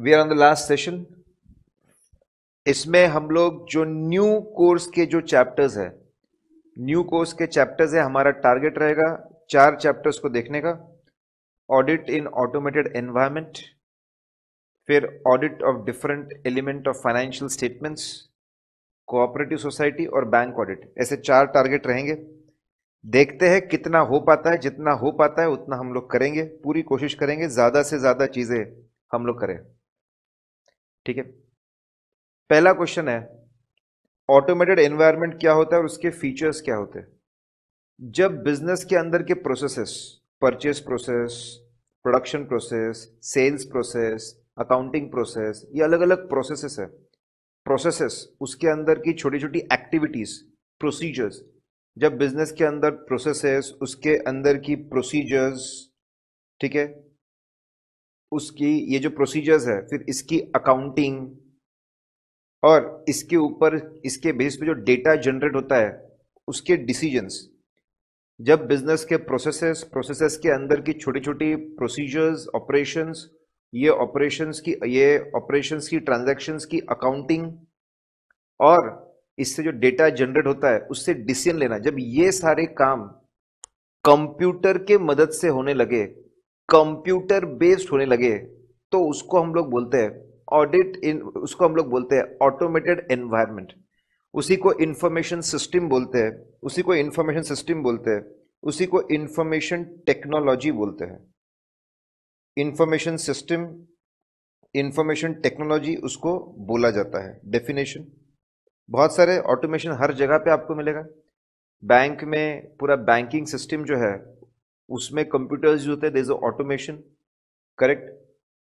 We are on the last session इसमें हम लोग जो न्यू कोर्स के जो चैप्टर्स है न्यू कोर्स के चैप्टर्स है हमारा टारगेट रहेगा चार चैप्टर्स को देखने का ऑडिट इन ऑटोमेटेड एनवायरमेंट फिर audit of different element of financial statements cooperative society और बैंक ऑडिट ऐसे चार टारगेट रहेंगे देखते हैं कितना हो पाता है जितना हो पाता है उतना हम लोग करेंगे पूरी कोशिश करेंगे ज़्यादा से ज़्यादा चीज़ें हम लोग करें ठीक है पहला क्वेश्चन है ऑटोमेटेड एनवायरनमेंट क्या होता है और उसके फीचर्स क्या होते हैं जब बिजनेस के अंदर के processes purchase process production process sales process accounting process ये अलग अलग प्रोसेसेस है प्रोसेसेस उसके अंदर की छोटी छोटी एक्टिविटीज़ प्रोसीजर्स जब बिजनेस के अंदर प्रोसेसेस उसके अंदर की प्रोसीजर्स ठीक है उसकी ये जो प्रोसीजर्स है फिर इसकी अकाउंटिंग और इसके ऊपर इसके बेस पे जो डेटा जनरेट होता है उसके डिसीजंस जब बिजनेस के प्रोसेसेस प्रोसेसेस के अंदर की छोटी छोटी प्रोसीजर्स ऑपरेशंस ये ऑपरेशंस की ये ऑपरेशंस की ट्रांजैक्शंस की अकाउंटिंग और इससे जो डेटा जनरेट होता है उससे डिसीजन लेना जब ये सारे काम कंप्यूटर के मदद से होने लगे कंप्यूटर बेस्ड होने लगे तो उसको हम लोग बोलते हैं ऑडिट इन उसको हम लोग बोलते हैं ऑटोमेटेड एनवायरनमेंट उसी को इंफॉर्मेशन सिस्टम बोलते हैं उसी को इंफॉर्मेशन सिस्टम बोलते हैं उसी को इंफॉर्मेशन टेक्नोलॉजी बोलते हैं इंफॉर्मेशन सिस्टम इंफॉर्मेशन टेक्नोलॉजी उसको बोला जाता है डेफिनेशन बहुत सारे ऑटोमेशन हर जगह पे आपको मिलेगा बैंक में पूरा बैंकिंग सिस्टम जो है उसमें कंप्यूटर्स यूज होते हैं ऑटोमेशन करेक्ट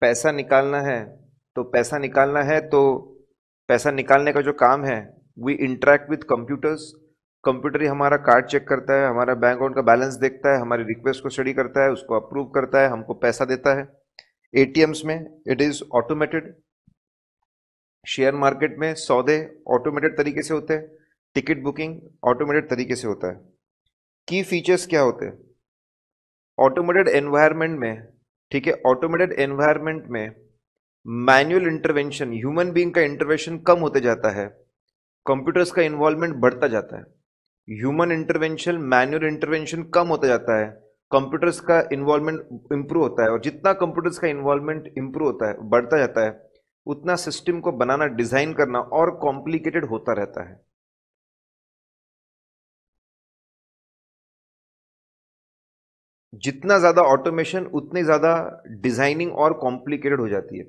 पैसा निकालना है तो पैसा निकालना है तो पैसा निकालने का जो काम है we interact with computers computer ही हमारा कार्ड चेक करता है हमारा बैंक अकाउंट का बैलेंस देखता है हमारी रिक्वेस्ट को स्टडी करता है उसको अप्रूव करता है हमको पैसा देता है ए में it is automated share market में सौदे ऑटोमेटेड तरीके से होते हैं टिकट बुकिंग ऑटोमेटेड तरीके से होता है की फीचर्स क्या होते हैं ऑटोमेटेड एनवायरनमेंट में ठीक है ऑटोमेटेड एनवायरनमेंट में मैनुअल इंटरवेंशन ह्यूमन बीइंग का इंटरवेंशन कम होते जाता है कंप्यूटर्स का इन्वॉल्वमेंट बढ़ता जाता है ह्यूमन इंटरवेंशन मैनुअल इंटरवेंशन कम होता जाता है कंप्यूटर्स का इन्वॉल्वमेंट इंप्रूव होता है और जितना कंप्यूटर्स का इन्वॉल्वमेंट इम्प्रूव होता है बढ़ता जाता है उतना सिस्टम को बनाना डिज़ाइन करना और कॉम्प्लिकेटेड होता रहता है जितना ज़्यादा ऑटोमेशन उतनी ज़्यादा डिज़ाइनिंग और कॉम्प्लिकेटेड हो जाती है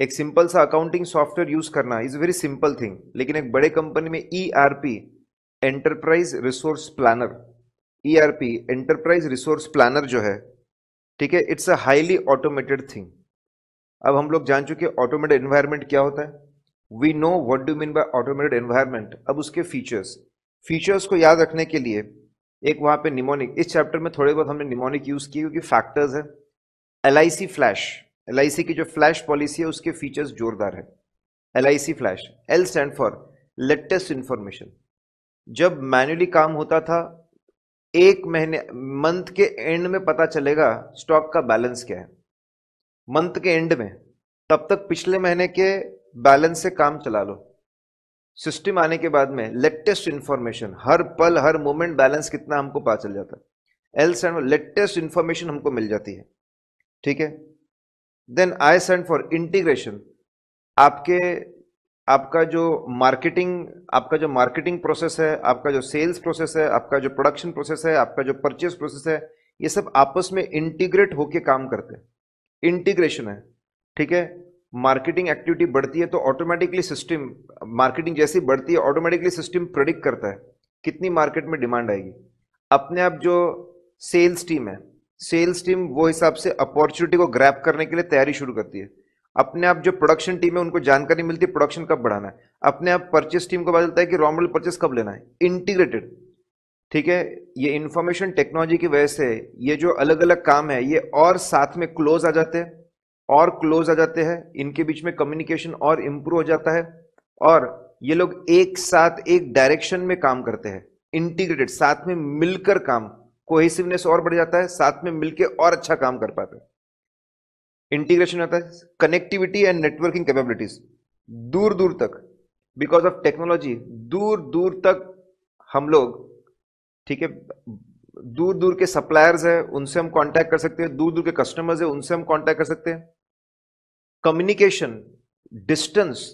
एक सिंपल सा अकाउंटिंग सॉफ्टवेयर यूज़ करना इज़ वेरी सिंपल थिंग लेकिन एक बड़े कंपनी में E R P enterprise resource planner E R P enterprise resource planner जो है ठीक है it's a highly automated thing अब हम लोग जान चुके ऑटोमेटेड एनवायरमेंट क्या होता है we know what do mean by automated environment अब उसके फीचर्स फीचर्स को याद रखने के लिए एक वहां पे निमोनिक इस चैप्टर में थोड़े बहुत हमने निमोनिक यूज़ किए क्योंकि फैक्टर्स है एल फ्लैश एल की जो फ्लैश पॉलिसी है उसके फीचर्स जोरदार है L flash L stand for latest information जब मैन्युअली काम होता था एक महीने मंथ के एंड में पता चलेगा स्टॉक का बैलेंस क्या है मंथ के एंड में तब तक पिछले महीने के बैलेंस से काम चला लो सिस्टम आने के बाद में लेटेस्ट इन्फॉर्मेशन हर पल हर मोमेंट बैलेंस कितना हमको पता चल जाता है एल सेंड लेटेस्ट इन्फॉर्मेशन हमको मिल जाती है ठीक है then I stand for integration आपके आपका जो मार्केटिंग आपका जो मार्केटिंग प्रोसेस है आपका जो सेल्स प्रोसेस है आपका जो प्रोडक्शन प्रोसेस है आपका जो परचेस प्रोसेस है ये सब आपस में इंटीग्रेट होके काम करते हैं इंटीग्रेशन है ठीक है मार्केटिंग एक्टिविटी बढ़ती है तो ऑटोमेटिकली सिस्टम मार्केटिंग जैसी बढ़ती है ऑटोमेटिकली सिस्टम प्रोडिक्ट करता है कितनी मार्केट में डिमांड आएगी अपने आप जो सेल्स टीम है सेल्स टीम वो हिसाब से अपॉर्चुनिटी को ग्रैप करने के लिए तैयारी शुरू करती है अपने आप जो प्रोडक्शन टीम है उनको जानकारी मिलती है प्रोडक्शन कब बढ़ाना है अपने आप परचेस टीम को पता चलता है कि रॉ मटेरियल परचेस कब लेना है इंटीग्रेटेड ठीक है ये इन्फॉर्मेशन टेक्नोलॉजी की वजह से ये जो अलग अलग काम है ये और साथ में क्लोज आ जाते हैं और क्लोज आ जाते हैं इनके बीच में कम्युनिकेशन और इंप्रूव हो जाता है और ये लोग एक साथ एक डायरेक्शन में काम करते हैं इंटीग्रेटेड साथ में मिलकर काम कोहेसिवनेस और बढ़ जाता है साथ में मिलकर और अच्छा काम कर पाते हैं इंटीग्रेशन होता है कनेक्टिविटी एंड नेटवर्किंग कैपेबिलिटीज दूर दूर तक बिकॉज ऑफ टेक्नोलॉजी दूर दूर तक हम लोग ठीक है दूर दूर के सप्लायर्स हैं उनसे हम कांटेक्ट कर सकते हैं दूर दूर के कस्टमर्स हैं उनसे हम कांटेक्ट कर सकते हैं कम्युनिकेशन डिस्टेंस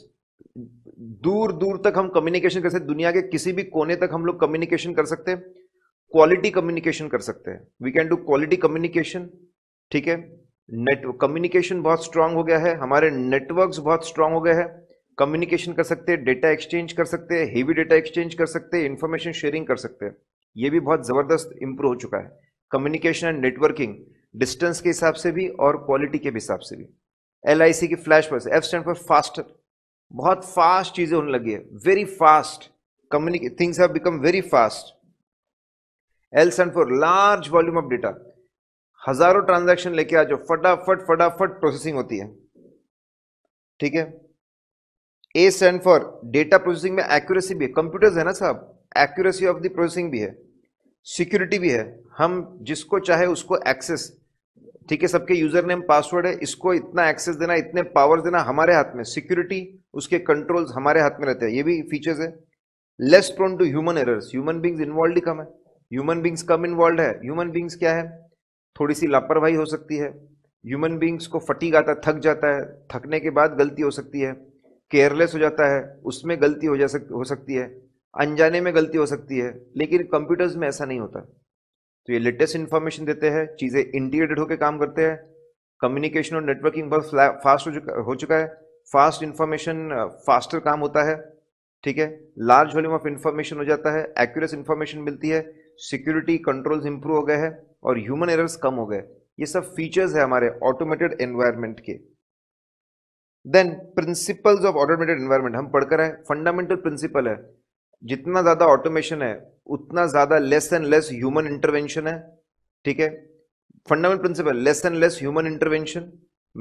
दूर दूर तक हम कम्युनिकेशन कर सकते दुनिया के किसी भी कोने तक हम लोग कम्युनिकेशन कर सकते हैं क्वालिटी कम्युनिकेशन कर सकते हैं we can do quality communication ठीक है नेटवर्क कम्युनिकेशन बहुत स्ट्रांग हो गया है हमारे नेटवर्क्स बहुत स्ट्रांग हो गया है कम्युनिकेशन कर सकते हैं डेटा एक्सचेंज कर सकते हैं हेवी डेटा एक्सचेंज कर सकते हैं इन्फॉर्मेशन शेयरिंग कर सकते हैं ये भी बहुत ज़बरदस्त इंप्रूव हो चुका है कम्युनिकेशन एंड नेटवर्किंग डिस्टेंस के हिसाब से भी और क्वालिटी के हिसाब से भी एल की flash policy F stand for faster बहुत फास्ट चीज़ें होने लगी है very fast communicate things have become very fast L stand for large volume of data हजारों ट्रांजेक्शन लेके आ जाओ फटाफट फटाफट प्रोसेसिंग होती है ठीक है A stand for data processing में एक्यूरेसी भी है कंप्यूटर्स है ना साहब एक्यूरेसी ऑफ द प्रोसेसिंग भी है सिक्योरिटी भी है हम जिसको चाहे उसको एक्सेस ठीक है सबके यूजर नेम पासवर्ड है इसको इतना एक्सेस देना इतने पावर देना हमारे हाथ में सिक्योरिटी उसके कंट्रोल्स हमारे हाथ में रहते हैं ये भी फीचर्स है less prone to human errors human beings involve ही कम है ह्यूमन बींग्स कम इन्वॉल्व है ह्यूमन बींग्स क्या है थोड़ी सी लापरवाही हो सकती है ह्यूमन बींग्स को फटीक आता थक जाता है थकने के बाद गलती हो सकती है केयरलेस हो जाता है उसमें गलती हो जा सक हो सकती है अनजाने में गलती हो सकती है लेकिन कंप्यूटर्स में ऐसा नहीं होता तो ये लेटेस्ट इन्फॉर्मेशन देते हैं चीज़ें इंटीग्रेटेड होकर काम करते हैं कम्युनिकेशन और नेटवर्किंग बहुत फास्ट हो चुका हो चुका है फास्ट इन्फॉर्मेशन फास्टर काम होता है ठीक है लार्ज वॉल्यूम ऑफ इन्फॉर्मेशन हो जाता है एक्यूरेस इन्फॉर्मेशन मिलती है सिक्योरिटी कंट्रोल्स इंप्रूव हो गए हैं और ह्यूमन एरर्स कम हो गए ये सब फीचर्स है हमारे ऑटोमेटेड एनवायरनमेंट के then principles of automated environment हम पढ़कर आए फंडामेंटल प्रिंसिपल है जितना ज़्यादा ऑटोमेशन है उतना ज़्यादा less and less human intervention है ठीक है fundamental principle less and less human intervention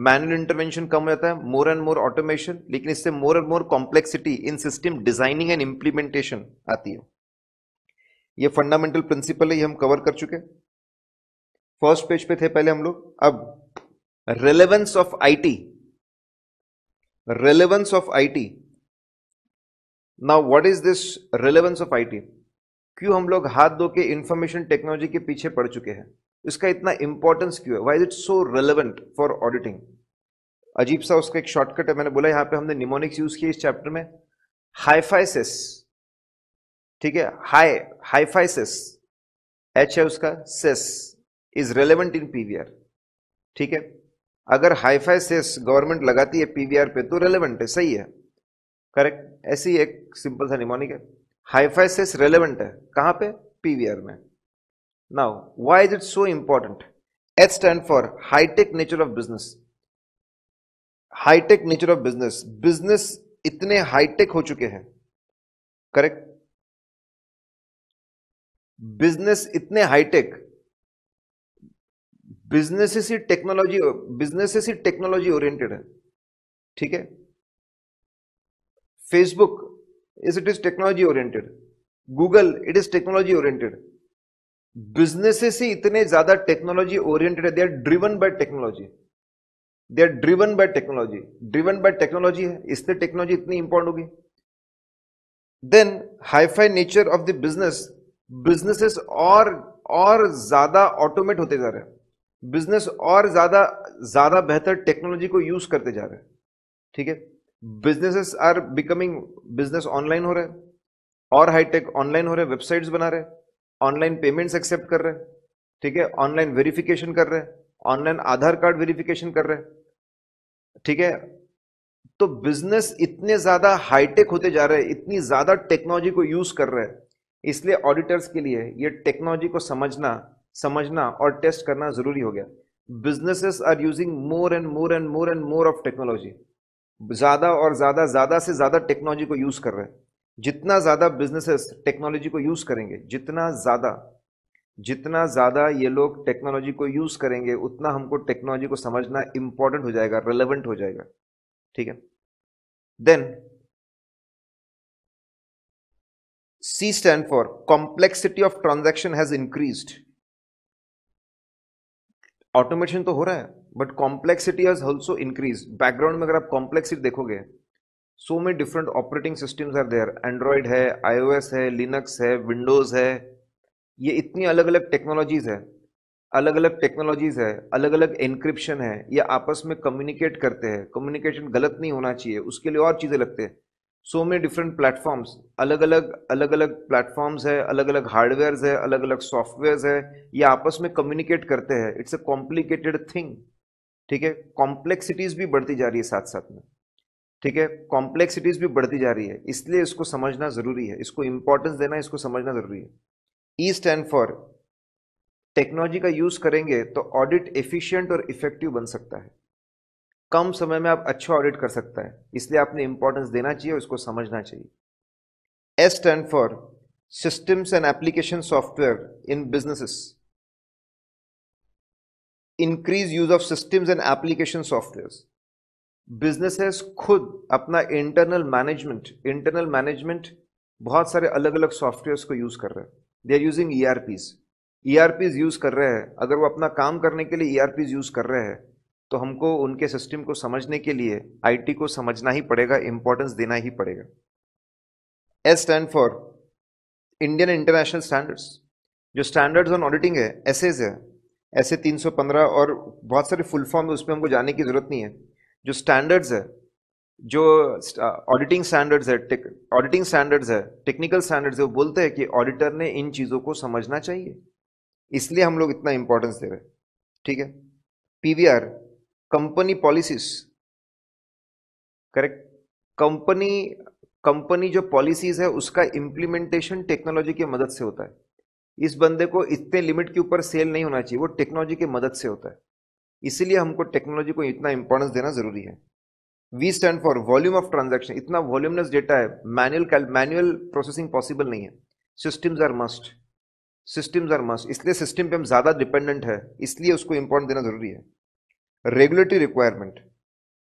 manual intervention कम हो जाता है मोर एंड मोर ऑटोमेशन लेकिन इससे more and more complexity in system designing and implementation आती है ये फंडामेंटल प्रिंसिपल है ये हम कवर कर चुके फर्स्ट पेज पे थे पहले हम लोग अब relevance of IT relevance of IT now what is this relevance of IT क्यों हम लोग हाथ धो के इंफॉर्मेशन टेक्नोलॉजी के पीछे पड़ चुके हैं इसका इतना इंपॉर्टेंस क्यों है why is it so relevant for auditing अजीब सा उसका एक शॉर्टकट है मैंने बोला यहां पे हमने निमोनिक्स यूज किए इस चैप्टर में हाईफाइसिस ठीक है हाई हाईफाइसिस एच है उसका सेस इज रेलिवेंट इन पीवीआर ठीक है अगर हाईफाइसिस गवर्नमेंट लगाती है पीवीआर पे तो रेलिवेंट है सही है करेक्ट ऐसी एक सिंपल सा निमोनिक है हाइफाइसिस रेलेवेंट है कहां पे पीवीआर में now why is it so important H stand for high tech nature of business high tech nature of business business इतने हाईटेक हो चुके हैं करेक्ट बिजनेस इतने हाईटेक बिजनेस ही टेक्नोलॉजी बिजनेस ही टेक्नोलॉजी ओरिएंटेड है ठीक है Facebook is it is technology oriented. Google it is technology oriented. Businesses ही इतने ज्यादा टेक्नोलॉजी ओरिएंटेड है they are driven by technology they are driven by technology driven by technology है इसलिए टेक्नोलॉजी इतनी इंपॉर्टेंट होगी then hi fi nature of the business businesses और और ज्यादा ऑटोमेट होते जा रहे हैं बिजनेस और ज्यादा ज्यादा बेहतर टेक्नोलॉजी को यूज करते जा रहे हैं ठीक है businesses are becoming business online हो रहे और हाईटेक ऑनलाइन हो रहे हैं वेबसाइट्स बना रहे ऑनलाइन पेमेंट्स एक्सेप्ट कर रहे हैं ठीक है ऑनलाइन वेरिफिकेशन कर रहे हैं ऑनलाइन आधार कार्ड वेरिफिकेशन कर रहे ठीक है तो बिजनेस इतने ज्यादा हाईटेक होते जा रहे हैं इतनी ज्यादा टेक्नोलॉजी को यूज कर रहे हैं इसलिए ऑडिटर्स के लिए ये टेक्नोलॉजी को समझना समझना और टेस्ट करना जरूरी हो गया businesses are using more and more and more and more of technology ज़्यादा और ज़्यादा ज़्यादा से ज़्यादा टेक्नोलॉजी को यूज़ कर रहे हैं जितना ज़्यादा बिजनेसेस टेक्नोलॉजी को यूज़ करेंगे जितना ज़्यादा जितना ज़्यादा ये लोग टेक्नोलॉजी को यूज़ करेंगे उतना हमको टेक्नोलॉजी को समझना इम्पॉर्टेंट हो जाएगा रेलेवेंट हो जाएगा ठीक है then C stand for complexity of transaction has increased automation तो हो रहा है but complexity has also increase background में अगर आप कॉम्प्लेक्सिटी देखोगे so many different operating systems are there Android है आईओएस है लिनक्स है विंडोज़ है ये इतनी अलग अलग टेक्नोलॉजीज़ है अलग अलग टेक्नोलॉजीज़ है अलग अलग इंक्रिप्शन है ये आपस में कम्युनिकेट करते हैं कम्युनिकेशन गलत नहीं होना चाहिए उसके लिए और चीज़ें लगते हैं सो मेनी डिफरेंट प्लेटफॉर्म्स अलग अलग अलग अलग प्लेटफॉर्म्स है अलग अलग हार्डवेयर्स है अलग अलग सॉफ्टवेयर्स है ये आपस में कम्युनिकेट करते हैं इट्स अ कॉम्प्लिकेटेड थिंग ठीक है कॉम्प्लेक्सिटीज भी बढ़ती जा रही है साथ साथ में ठीक है कॉम्प्लेक्सिटीज भी बढ़ती जा रही है इसलिए इसको समझना ज़रूरी है इसको इंपॉर्टेंस देना इसको समझना ज़रूरी है ई स्टैंड फॉर टेक्नोलॉजी का यूज़ करेंगे तो ऑडिट एफिशिएंट और इफेक्टिव बन सकता है कम समय में आप अच्छा ऑडिट कर सकता है इसलिए आपने इंपॉर्टेंस देना चाहिए और इसको समझना चाहिए S stand for systems and application software in businesses increase use of systems and application software businesses खुद अपना इंटरनल मैनेजमेंट इंटरनल मैनेजमेंट बहुत सारे अलग अलग सॉफ्टवेयर को यूज़ कर रहे हैं they are using E R Ps E R Ps use कर रहे हैं अगर वो अपना काम करने के लिए ई आर पीज यूज़ कर रहे हैं तो हमको उनके सिस्टम को समझने के लिए आईटी को समझना ही पड़ेगा इंपॉर्टेंस देना ही पड़ेगा S stand for Indian international standards जो स्टैंडर्ड्स ऑन ऑडिटिंग है एसेज है ऐसे 315 और बहुत सारे फुल फॉर्म है उसमें हमको जाने की ज़रूरत नहीं है जो स्टैंडर्ड्स है जो ऑडिटिंग स्टैंडर्ड्स है ऑडिटिंग स्टैंडर्ड्स है टेक्निकल स्टैंडर्ड्स है वो बोलते हैं कि ऑडिटर ने इन चीज़ों को समझना चाहिए इसलिए हम लोग इतना इंपॉर्टेंस दे रहे हैं ठीक है PVR company policies correct company company जो पॉलिसीज है उसका इंप्लीमेंटेशन टेक्नोलॉजी की मदद से होता है इस बंदे को इतने लिमिट के ऊपर सेल नहीं होना चाहिए वो टेक्नोलॉजी की मदद से होता है इसीलिए हमको टेक्नोलॉजी को इतना इंपॉर्टेंस देना जरूरी है V stand for volume of transaction इतना वॉल्यूमनेस डेटा है मैनुअल मैनुअल प्रोसेसिंग पॉसिबल नहीं है systems are must systems are must इसलिए सिस्टम पे हम ज़्यादा डिपेंडेंट है इसलिए उसको इंपॉर्टेंस देना जरूरी है रेगुलेटरी रिक्वायरमेंट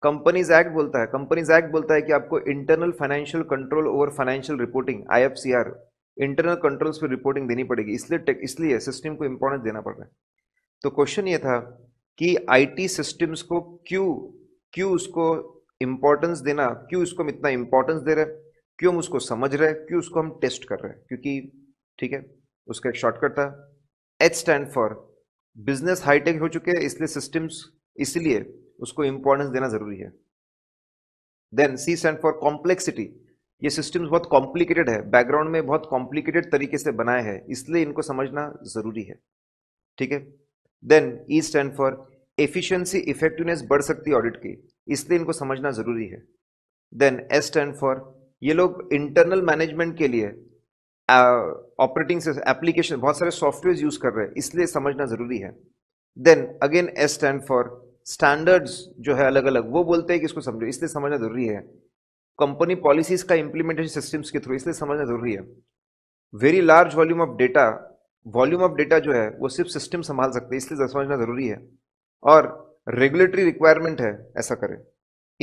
कंपनीज एक्ट बोलता है कंपनीज एक्ट बोलता है कि आपको internal financial control over financial reporting I F C R internal controls पर रिपोर्टिंग देनी पड़ेगी इसलिए इसलिए सिस्टम को इंपॉर्टेंस देना पड़ रहा है तो क्वेश्चन ये था कि आईटी सिस्टम्स को क्यों क्यों उसको इंपॉर्टेंस देना क्यों उसको हम इतना इंपॉर्टेंस दे रहे हैं क्यों हम उसको समझ रहे हैं क्यों उसको हम टेस्ट कर रहे हैं क्योंकि ठीक है उसका एक शॉर्टकट था H stand for business high tech हो चुके हैं इसलिए सिस्टम्स इसलिए उसको इंपॉर्टेंस देना जरूरी है then C stand for complexity ये सिस्टम्स बहुत कॉम्प्लिकेटेड है बैकग्राउंड में बहुत कॉम्प्लिकेटेड तरीके से बनाए हैं इसलिए इनको समझना जरूरी है ठीक है then E stand for efficiency effectiveness बढ़ सकती है ऑडिट की इसलिए इनको समझना जरूरी है देन एस स्टैंड फॉर ये लोग इंटरनल मैनेजमेंट के लिए ऑपरेटिंग uh, एप्लीकेशन बहुत सारे सॉफ्टवेयर यूज कर रहे हैं इसलिए समझना जरूरी है then again S stand for standards जो है अलग अलग वो बोलते हैं कि इसको समझो इसलिए समझना जरूरी है कंपनी पॉलिसीज का इंप्लीमेंटेशन सिस्टम्स के थ्रू इसलिए समझना जरूरी है very large volume of data volume of data जो है वो सिर्फ सिस्टम संभाल सकते हैं इसलिए समझना जरूरी है और रेगुलेटरी रिक्वायरमेंट है ऐसा करें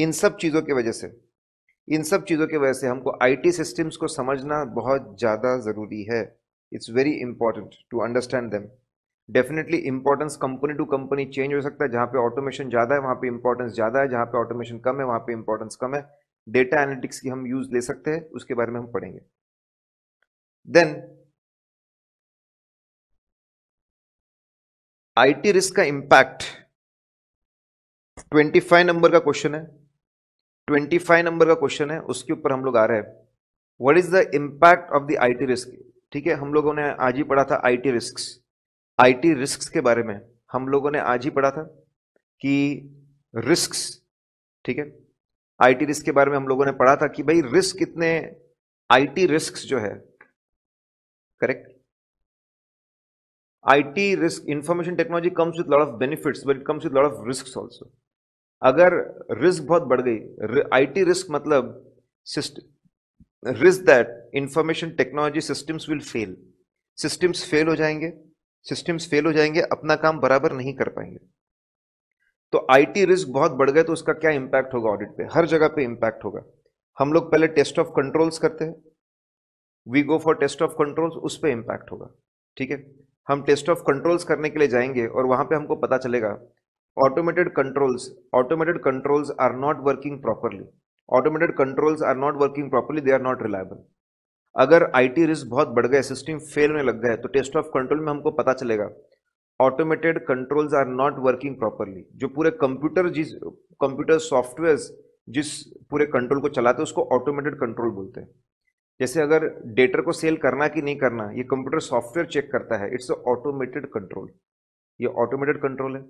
इन सब चीज़ों की वजह से इन सब चीज़ों की वजह से हमको आईटी सिस्टम्स को समझना बहुत ज़्यादा ज़रूरी है it's very important to understand them definitely importance company to company change हो सकता है जहां पे ऑटोमेशन ज़्यादा है वहां पे इंपॉर्टेंस ज़्यादा है जहां पे ऑटोमेशन कम है वहां पे इंपॉर्टेंस कम है डेटा एनालिटिक्स की हम यूज ले सकते हैं उसके बारे में हम पढ़ेंगे देन आईटी रिस्क का ट्वेंटी 25 नंबर का क्वेश्चन है 25 नंबर का क्वेश्चन है उसके ऊपर हम लोग आ रहे हैं what is the impact of the IT risk ठीक है हम लोगों ने आज ही पढ़ा था आईटी रिस्क आईटी रिस्क के बारे में हम लोगों ने आज ही पढ़ा था कि रिस्क ठीक है आईटी रिस्क के बारे में हम लोगों ने पढ़ा था कि भाई रिस्क कितने आईटी रिस्क जो है correct IT risk information technology comes with lot of benefits but it comes with lot of risk also अगर रिस्क बहुत बढ़ गई आईटी रिस्क मतलब system risk that information technology systems will fail systems fail हो जाएंगे systems fail हो जाएंगे अपना काम बराबर नहीं कर पाएंगे तो आईटी रिस्क बहुत बढ़ गए तो उसका क्या इम्पैक्ट होगा ऑडिट पे हर जगह पे इम्पैक्ट होगा हम लोग पहले टेस्ट ऑफ कंट्रोल्स करते हैं we go for test of controls उस पर इम्पैक्ट होगा ठीक है हम टेस्ट ऑफ कंट्रोल्स करने के लिए जाएंगे और वहां पे हमको पता चलेगा automated controls automated controls are not working properly automated controls are not working properly they are not reliable अगर आईटी रिस्क बहुत बढ़ गए सिस्टम फेल में लग गए तो टेस्ट ऑफ कंट्रोल में हमको पता चलेगा automated controls are not working properly जो पूरे कंप्यूटर जिस कंप्यूटर सॉफ्टवेयर जिस पूरे कंट्रोल को चलाते हैं उसको ऑटोमेटेड कंट्रोल बोलते हैं जैसे अगर डेटर को सेल करना कि नहीं करना ये कंप्यूटर सॉफ्टवेयर चेक करता है इट्स ऑटोमेटेड कंट्रोल ये ऑटोमेटेड कंट्रोल है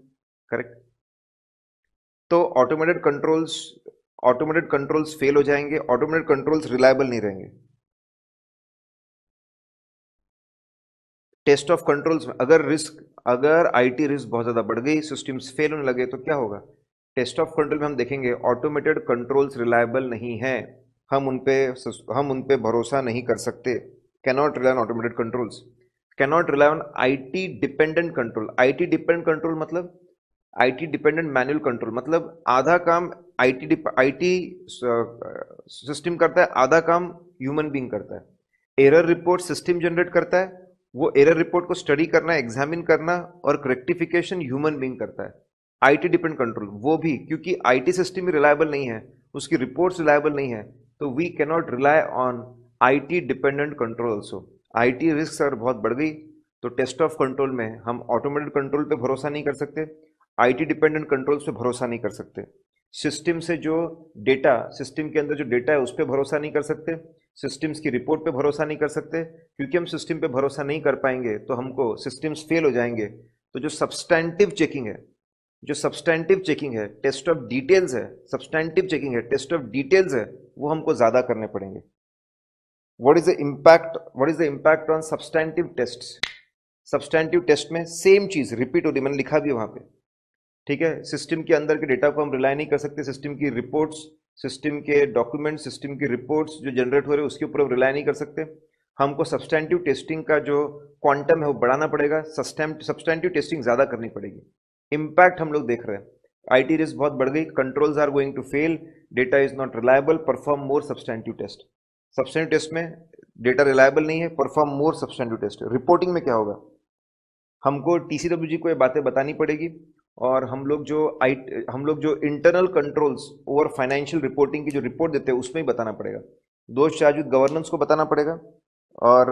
करेक्ट तो automated controls automated controls fail हो जाएंगे ऑटोमेटेड कंट्रोल्स रिलायबल नहीं रहेंगे टेस्ट ऑफ कंट्रोल्स में अगर रिस्क अगर आईटी रिस्क बहुत ज़्यादा बढ़ गई सिस्टम्स फेल होने लगे तो क्या होगा टेस्ट ऑफ कंट्रोल में हम देखेंगे ऑटोमेटेड कंट्रोल्स रिलायबल नहीं है हम उन पे हम उन पे भरोसा नहीं कर सकते cannot rely on automated controls cannot rely on IT dependent control IT dependent control मतलब आईटी डिपेंडेंट मैनुअल कंट्रोल मतलब आधा काम आईटी आईटी सिस्टम करता है आधा काम ह्यूमन बींग करता है एरर रिपोर्ट सिस्टम जनरेट करता है वो एरर रिपोर्ट को स्टडी करना एग्जामिन करना और करेक्टिफिकेशन ह्यूमन बींग करता है आईटी डिपेंड कंट्रोल वो भी क्योंकि आईटी सिस्टम ही रिलायबल नहीं है उसकी रिपोर्ट्स रिलायबल नहीं है तो we cannot rely on IT dependent control also I T risk अगर बहुत बढ़ गई तो टेस्ट ऑफ कंट्रोल में हम ऑटोमेटेड कंट्रोल पे भरोसा नहीं कर सकते आईटी डिपेंडेंट कंट्रोल्स पे भरोसा नहीं कर सकते सिस्टम से जो डेटा सिस्टम के अंदर जो डेटा है उस पर भरोसा नहीं कर सकते सिस्टम्स की रिपोर्ट पे भरोसा नहीं कर सकते क्योंकि हम सिस्टम पे भरोसा नहीं कर पाएंगे तो हमको सिस्टम्स फेल हो जाएंगे तो जो सब्सटैंटिव चेकिंग है जो सब्सटैंटिव चेकिंग है टेस्ट ऑफ डिटेल्स है सब्सटैंटिव चेकिंग है टेस्ट ऑफ डिटेल्स है वो हमको ज़्यादा करने पड़ेंगे what is the impact what is the impact on substantive test substantive test में सेम चीज़ रिपीट हो रही मैंने लिखा भी वहाँ पर ठीक है सिस्टम के अंदर के डेटा को हम रिलाई नहीं कर सकते सिस्टम की रिपोर्ट्स सिस्टम के डॉक्यूमेंट सिस्टम की रिपोर्ट्स जो जनरेट हो रहे हैं उसके ऊपर हम रिलाई नहीं कर सकते हमको सब्सटेंटिव टेस्टिंग का जो क्वांटम है वो बढ़ाना पड़ेगा सब्सटेंटिव टेस्टिंग ज़्यादा करनी पड़ेगी इम्पैक्ट हम लोग देख रहे हैं आई टी रिस्क बहुत बढ़ गई controls are going to fail data is not reliable perform more substantive test substantive test में डेटा रिलायबल नहीं है perform more substantive test reporting में क्या होगा हमको टी को ये बातें बतानी पड़ेगी और हम लोग जो आई हम लोग जो internal controls over financial reporting की जो रिपोर्ट देते हैं उसमें ही बताना पड़ेगा दोष चार्ज विद गवर्नेंस को बताना पड़ेगा और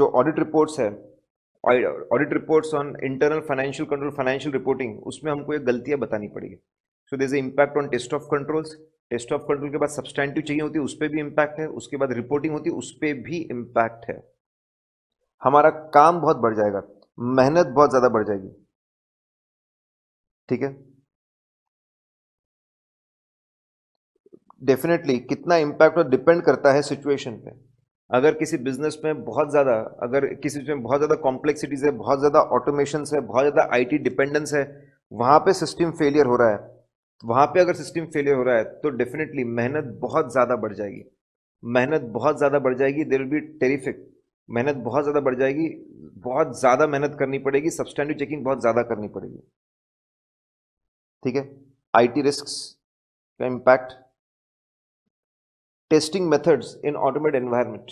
जो ऑडिट रिपोर्ट्स है audit reports on internal financial control financial reporting उसमें हमको ये गलतियाँ बतानी पड़ेगी so this is impact on test of controls test of control के बाद सब्सटैंटिव चाहिए होती है उस पर भी इम्पैक्ट है उसके बाद रिपोर्टिंग होती है उस पर भी इम्पैक्ट है हमारा काम बहुत बढ़ जाएगा मेहनत बहुत ज़्यादा बढ़ जाएगी ठीक है डेफिनेटली कितना इम्पैक्ट और डिपेंड करता है सिचुएशन पे अगर किसी बिजनेस में बहुत ज़्यादा अगर किसी में बहुत ज़्यादा कॉम्प्लेक्सिटीज़ है बहुत ज़्यादा ऑटोमेशन है बहुत ज़्यादा आईटी डिपेंडेंस है वहां पे सिस्टम फेलियर हो रहा है वहां पे अगर सिस्टम फेलियर हो रहा है तो डेफिनेटली मेहनत बहुत ज़्यादा बढ़ जाएगी मेहनत बहुत ज़्यादा बढ़ जाएगी देर विल बी टेरिफिक मेहनत बहुत ज़्यादा बढ़ जाएगी बहुत ज़्यादा मेहनत करनी पड़ेगी सबस्टैंड चेकिंग बहुत ज़्यादा करनी पड़ेगी ठीक है आईटी रिस्क का impact testing methods in automated environment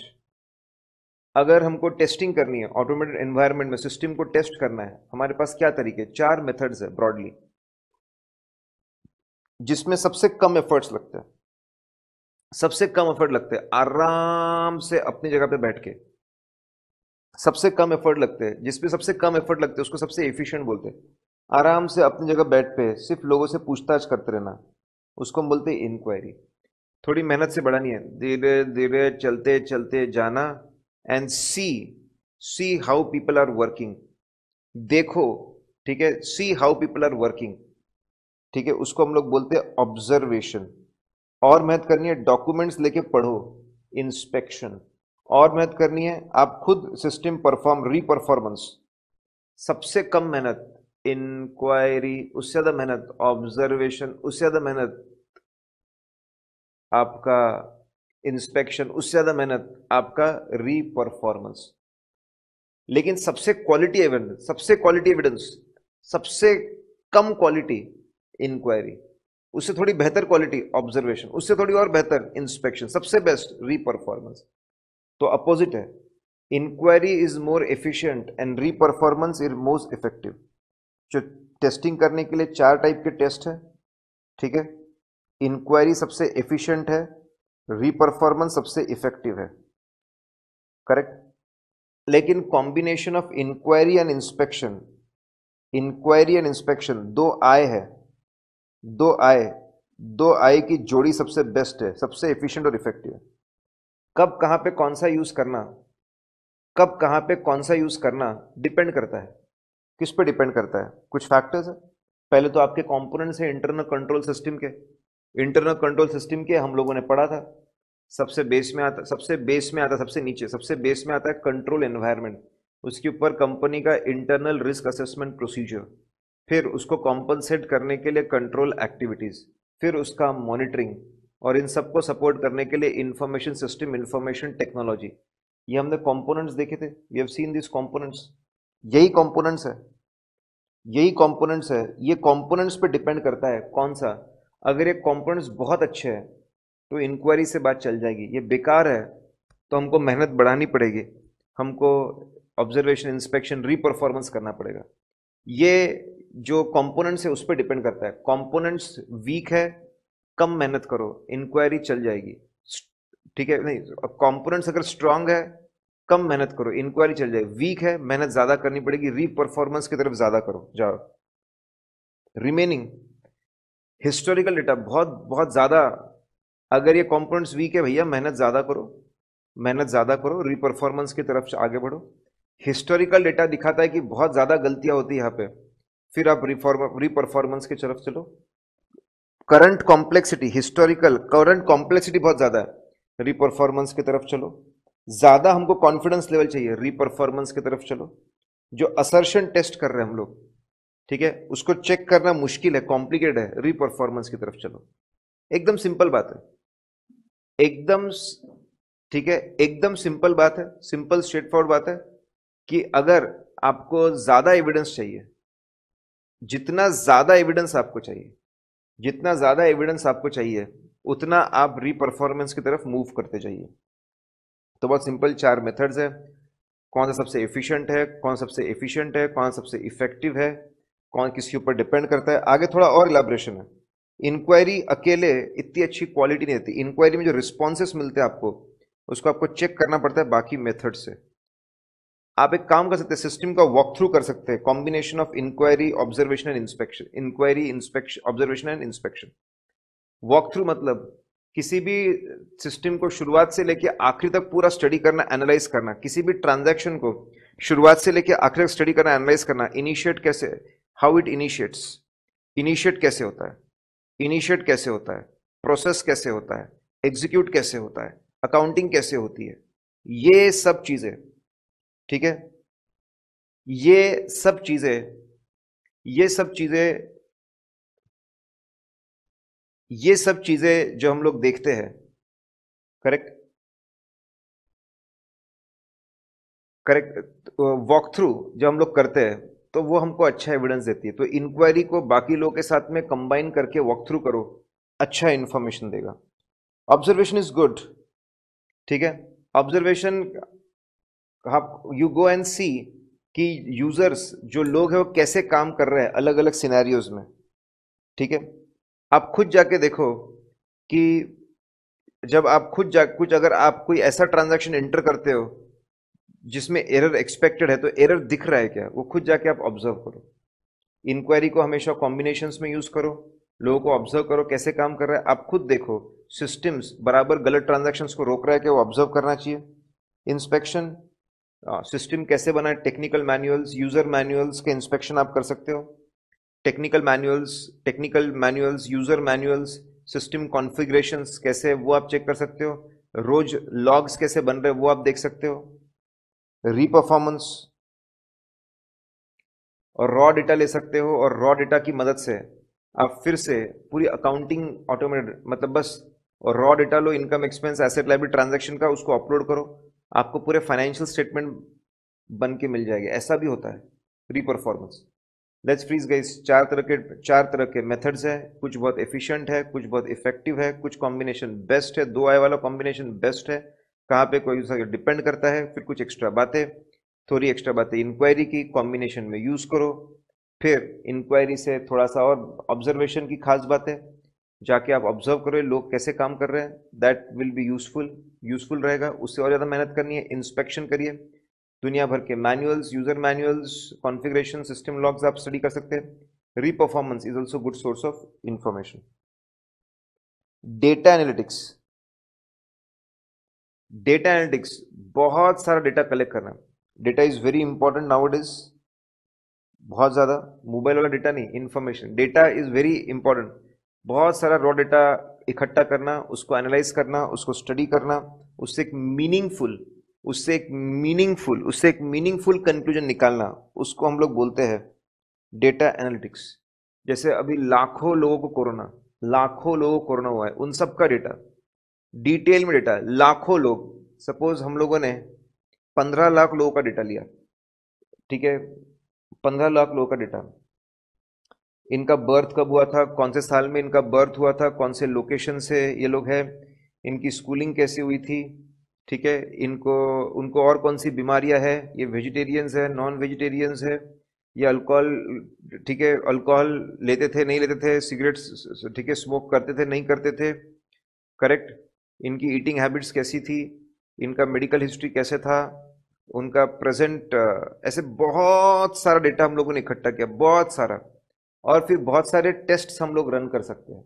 अगर हमको टेस्टिंग करनी है ऑटोमेटेड एनवायरनमेंट में सिस्टम को टेस्ट करना है हमारे पास क्या तरीके चार मेथड्स है ब्रॉडली जिसमें सबसे कम एफर्ट्स लगते हैं सबसे कम एफर्ट लगते हैं आराम से अपनी जगह पे बैठ के सबसे कम एफर्ट लगते हैं जिसमें सबसे कम एफर्ट लगते हैं उसको सबसे एफिशिएंट बोलते हैं आराम से अपनी जगह बैठ पे सिर्फ लोगों से पूछताछ करते रहना उसको हम बोलते हैं इंक्वायरी थोड़ी मेहनत से बढ़ानी है धीरे धीरे चलते चलते जाना and see see how people are working देखो ठीक है see how people are working ठीक है उसको हम लोग बोलते हैं ऑब्जर्वेशन और मेहनत करनी है डॉक्यूमेंट्स लेके पढ़ो इंस्पेक्शन और मेहनत करनी है आप खुद सिस्टम परफॉर्म रीपरफॉर्मेंस सबसे कम मेहनत इंक्वायरी उससे ज़्यादा मेहनत ऑब्जर्वेशन उससे ज़्यादा मेहनत आपका इंस्पेक्शन उससे ज़्यादा मेहनत आपका री परफॉर्मेंस लेकिन सबसे क्वालिटी एविडेंस सबसे क्वालिटी एविडेंस सबसे कम क्वालिटी इंक्वायरी उससे थोड़ी बेहतर क्वालिटी ऑब्जर्वेशन उससे थोड़ी और बेहतर इंस्पेक्शन सबसे बेस्ट री परफॉर्मेंस तो अपोजिट है inquiry is more efficient and reperformance is most effective जो टेस्टिंग करने के लिए चार टाइप के टेस्ट है ठीक है इंक्वायरी सबसे एफिशिएंट है रीपरफॉर्मेंस सबसे इफेक्टिव है करेक्ट लेकिन combination of inquiry and inspection inquiry and inspection दो आय है दो आय दो आय की जोड़ी सबसे बेस्ट है सबसे एफिशिएंट और इफेक्टिव है कब कहां पे कौन सा यूज़ करना कब कहाँ पे कौन सा यूज़ करना डिपेंड करता है किस पे डिपेंड करता है कुछ फैक्टर्स है पहले तो आपके कंपोनेंट्स है इंटरनल कंट्रोल सिस्टम के इंटरनल कंट्रोल सिस्टम के हम लोगों ने पढ़ा था सबसे बेस में आता सबसे बेस में आता सबसे नीचे सबसे बेस में आता है कंट्रोल एनवायरनमेंट उसके ऊपर कंपनी का इंटरनल रिस्क असेसमेंट प्रोसीजर फिर उसको कॉम्पनसेट करने के लिए कंट्रोल एक्टिविटीज़ फिर उसका मॉनिटरिंग और इन सबको सपोर्ट करने के लिए इंफॉर्मेशन सिस्टम इंफॉर्मेशन टेक्नोलॉजी ये हमने कंपोनेंट्स देखे थे we have seen this components यही कंपोनेंट्स है यही कंपोनेंट्स है ये कंपोनेंट्स पे डिपेंड करता है कौन सा अगर ये कंपोनेंट्स बहुत अच्छे हैं तो इंक्वायरी से बात चल जाएगी ये बेकार है तो हमको मेहनत बढ़ानी पड़ेगी हमको ऑब्जर्वेशन इंस्पेक्शन रीपरफॉर्मेंस करना पड़ेगा ये जो कंपोनेंट्स है उस पर डिपेंड करता है कंपोनेंट्स वीक है कम मेहनत करो इंक्वायरी चल जाएगी ठीक है नहीं कंपोनेंट्स अगर स्ट्रांग है कम मेहनत करो इंक्वायरी चल जाएगी वीक है मेहनत ज्यादा करनी पड़ेगी री परफॉर्मेंस की तरफ ज्यादा करो जाओ रिमेनिंग हिस्टोरिकल डेटा बहुत बहुत ज़्यादा अगर ये कॉम्पोनेंट्स वीक है भैया मेहनत ज़्यादा करो मेहनत ज़्यादा करो परफॉर्मेंस की तरफ आगे बढ़ो हिस्टोरिकल डेटा दिखाता है कि बहुत ज़्यादा गलतियां होती है यहाँ पे फिर आप रिफॉर्म परफॉर्मेंस की तरफ चलो current complexity historical current complexity बहुत ज़्यादा है रीपरफॉर्मेंस की तरफ चलो ज़्यादा हमको कॉन्फिडेंस लेवल चाहिए रीपरफॉर्मेंस की तरफ चलो जो असर्शन टेस्ट कर रहे हैं हम लोग ठीक है उसको चेक करना मुश्किल है कॉम्प्लिकेट है रीपरफॉर्मेंस की तरफ चलो एकदम सिंपल बात है एकदम ठीक है एकदम सिंपल बात है सिंपल स्ट्रेट फॉरवर्ड बात है कि अगर आपको ज़्यादा एविडेंस चाहिए जितना ज़्यादा एविडेंस आपको चाहिए जितना ज़्यादा एविडेंस आपको चाहिए उतना आप रीपरफॉर्मेंस की तरफ मूव करते जाइए तो बहुत सिंपल चार मेथड्स है कौन सा सबसे एफिशिएंट है कौन सबसे एफिशिएंट है कौन सबसे इफेक्टिव है कौन किसके ऊपर डिपेंड करता है आगे थोड़ा और इलाब्रेशन है इंक्वायरी अकेले इतनी अच्छी क्वालिटी नहीं देती इंक्वायरी में जो रिस्पॉन्सेस मिलते हैं आपको उसको आपको चेक करना पड़ता है बाकी मेथड से आप एक काम कर सकते हैं सिस्टम का वॉक थ्रू कर सकते हैं combination of inquiry observation and inspection inquiry inspection observation and inspection walk through मतलब किसी भी सिस्टम को शुरुआत से लेकर आखिरी तक पूरा स्टडी करना एनालाइज करना किसी भी ट्रांजेक्शन को शुरुआत से लेकर आखिर तक स्टडी करना एनालाइज करना इनिशिएट कैसे हाउ इट इनिशिएट्स इनिशिएट कैसे होता है इनिशिएट कैसे होता है प्रोसेस कैसे होता है एग्जीक्यूट कैसे होता है अकाउंटिंग कैसे होती है ये सब चीज़ें ठीक है ये सब चीज़ें ये सब चीज़ें ये सब चीज़ें जो हम लोग देखते हैं करेक्ट करेक्ट वॉक थ्रू जो हम लोग करते हैं तो वो हमको अच्छा एविडेंस देती है तो इंक्वायरी को बाकी लोगों के साथ में कंबाइन करके वॉक थ्रू करो अच्छा इंफॉर्मेशन देगा ऑब्जर्वेशन इज गुड ठीक है observation you go and see कि यूजर्स जो लोग हैं वो कैसे काम कर रहे हैं अलग अलग सिनेरियोज में ठीक है आप खुद जाके देखो कि जब आप खुद जा कुछ अगर आप कोई ऐसा ट्रांजैक्शन एंटर करते हो जिसमें एरर एक्सपेक्टेड है तो एरर दिख रहा है क्या वो खुद जाके आप ऑब्जर्व करो इंक्वायरी को हमेशा कॉम्बिनेशंस में यूज़ करो लोगों को ऑब्जर्व करो कैसे काम कर रहा है आप खुद देखो सिस्टम्स बराबर गलत ट्रांजेक्शन को रोक रहा है क्या वो ऑब्जर्व करना चाहिए इंस्पेक्शन सिस्टम कैसे बनाए टेक्निकल मैनुअल्स यूज़र मैनुअल्स के इंस्पेक्शन आप कर सकते हो technical manuals technical manuals user manuals system configurations कैसे है वो आप चेक कर सकते हो रोज लॉग्स कैसे बन रहे वो आप देख सकते हो री परफॉर्मेंस और रॉ डेटा ले सकते हो और रॉ डेटा की मदद से आप फिर से पूरी अकाउंटिंग ऑटोमेटेड मतलब बस और रॉ डेटा लो इनकम एक्सपेंस एसेट लाइब ट्रांजेक्शन का उसको अपलोड करो आपको पूरे फाइनेंशियल स्टेटमेंट बन के मिल जाएगा ऐसा भी होता है री परफॉर्मेंस लेट्स फ्रीज गई चार तरह के चार तरह के मेथड्स हैं कुछ बहुत एफिशिएंट है कुछ बहुत इफेक्टिव है कुछ कॉम्बिनेशन बेस्ट है दो आई वाला कॉम्बिनेशन बेस्ट है कहाँ पे कोई उसका डिपेंड करता है फिर कुछ एक्स्ट्रा बातें थोड़ी एक्स्ट्रा बातें इंक्वायरी की कॉम्बिनेशन में यूज़ करो फिर इंक्वायरी से थोड़ा सा और ऑब्जर्वेशन की खास बातें जाके आप ऑब्जर्व करो लोग कैसे काम कर रहे हैं that will be useful useful रहेगा उससे और ज़्यादा मेहनत करनी है इंस्पेक्शन करिए दुनिया भर के manuals user manuals configuration system logs आप स्टडी कर सकते हैं reperformance is also good source of information data analytics data analytics बहुत सारा डेटा कलेक्ट करना data is very important now it is बहुत ज़्यादा मोबाइल वाला डेटा नहीं information data is very important बहुत सारा रॉ डेटा इकट्ठा करना उसको एनालाइज करना उसको स्टडी करना उससे एक मीनिंगफुल उससे एक मीनिंगफुल उससे एक मीनिंगफुल कंक्लूजन निकालना उसको हम लोग बोलते हैं डेटा एनालिटिक्स जैसे अभी लाखों लोगों को कोरोना लाखों लोगों को कोरोना हुआ है उन सब का डेटा डिटेल में डेटा लाखों लोग सपोज हम लोगों ने पंद्रह लाख लोगों का डेटा लिया ठीक है पंद्रह लाख लोगों का डेटा इनका बर्थ कब हुआ था कौन से साल में इनका बर्थ हुआ था कौन से लोकेशन से ये लोग हैं इनकी स्कूलिंग कैसे हुई थी ठीक है इनको उनको और कौन सी बीमारियां हैं ये वेजिटेरियंस है नॉन वेजिटेरियंस है ये अल्कोहल ठीक है अल्कोहल लेते थे नहीं लेते थे सिगरेट्स ठीक है स्मोक करते थे नहीं करते थे करेक्ट इनकी ईटिंग हैबिट्स कैसी थी इनका मेडिकल हिस्ट्री कैसे था उनका प्रेजेंट ऐसे बहुत सारा डेटा हम लोगों ने इकट्ठा किया बहुत सारा और फिर बहुत सारे टेस्ट हम लोग रन कर सकते हैं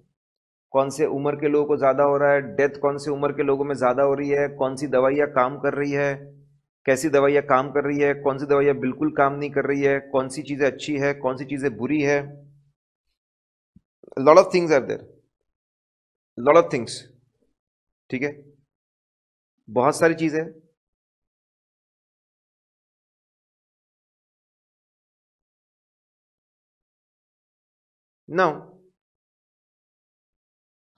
कौन से उम्र के लोगों को ज़्यादा हो रहा है डेथ कौन से उम्र के लोगों में ज़्यादा हो रही है कौन सी दवाइयाँ काम कर रही है कैसी दवाइयाँ काम कर रही है कौन सी दवाइयाँ बिल्कुल काम नहीं कर रही है कौन सी चीज़ें अच्छी है कौन सी चीज़ें बुरी है lot of things are there lot of things ठीक है बहुत सारी चीज़ें नाउ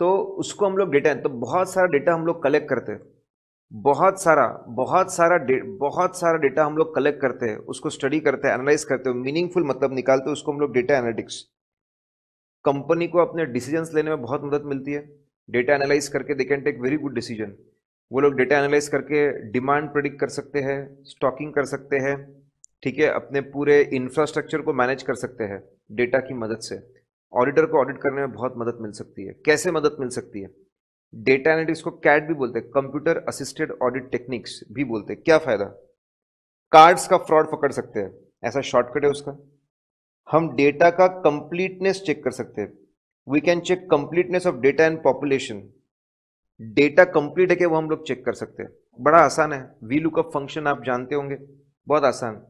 तो उसको हम लोग डेटा तो बहुत सारा डेटा हम लोग कलेक्ट करते हैं बहुत सारा बहुत सारा बहुत सारा डेटा हम लोग कलेक्ट करते हैं उसको स्टडी करते हैं एनालाइज करते हैं मीनिंगफुल मतलब निकालते हैं उसको हम लोग डेटा एनालिटिक्स कंपनी को अपने डिसीजंस लेने में बहुत मदद मिलती है डेटा एनालाइज करके they can take very good decision वो लोग डेटा एनालाइज करके डिमांड प्रिडिक्ट कर सकते हैं स्टॉकिंग कर सकते हैं ठीक है अपने पूरे इंफ्रास्ट्रक्चर को मैनेज कर सकते हैं डेटा की मदद से ऑडिटर को ऑडिट करने में बहुत मदद मिल सकती है कैसे मदद मिल सकती है डेटा एनालिटिक्स को कैट भी बोलते हैं कंप्यूटर असिस्टेड ऑडिट टेक्निक्स भी बोलते हैं क्या फ़ायदा कार्ड्स का फ्रॉड पकड़ सकते हैं ऐसा शॉर्टकट है उसका हम डेटा का कंप्लीटनेस चेक कर सकते हैं we can check completeness of data and population data complete है कि वो हम लोग चेक कर सकते हैं बड़ा आसान है वी लुकअप फंक्शन आप जानते होंगे बहुत आसान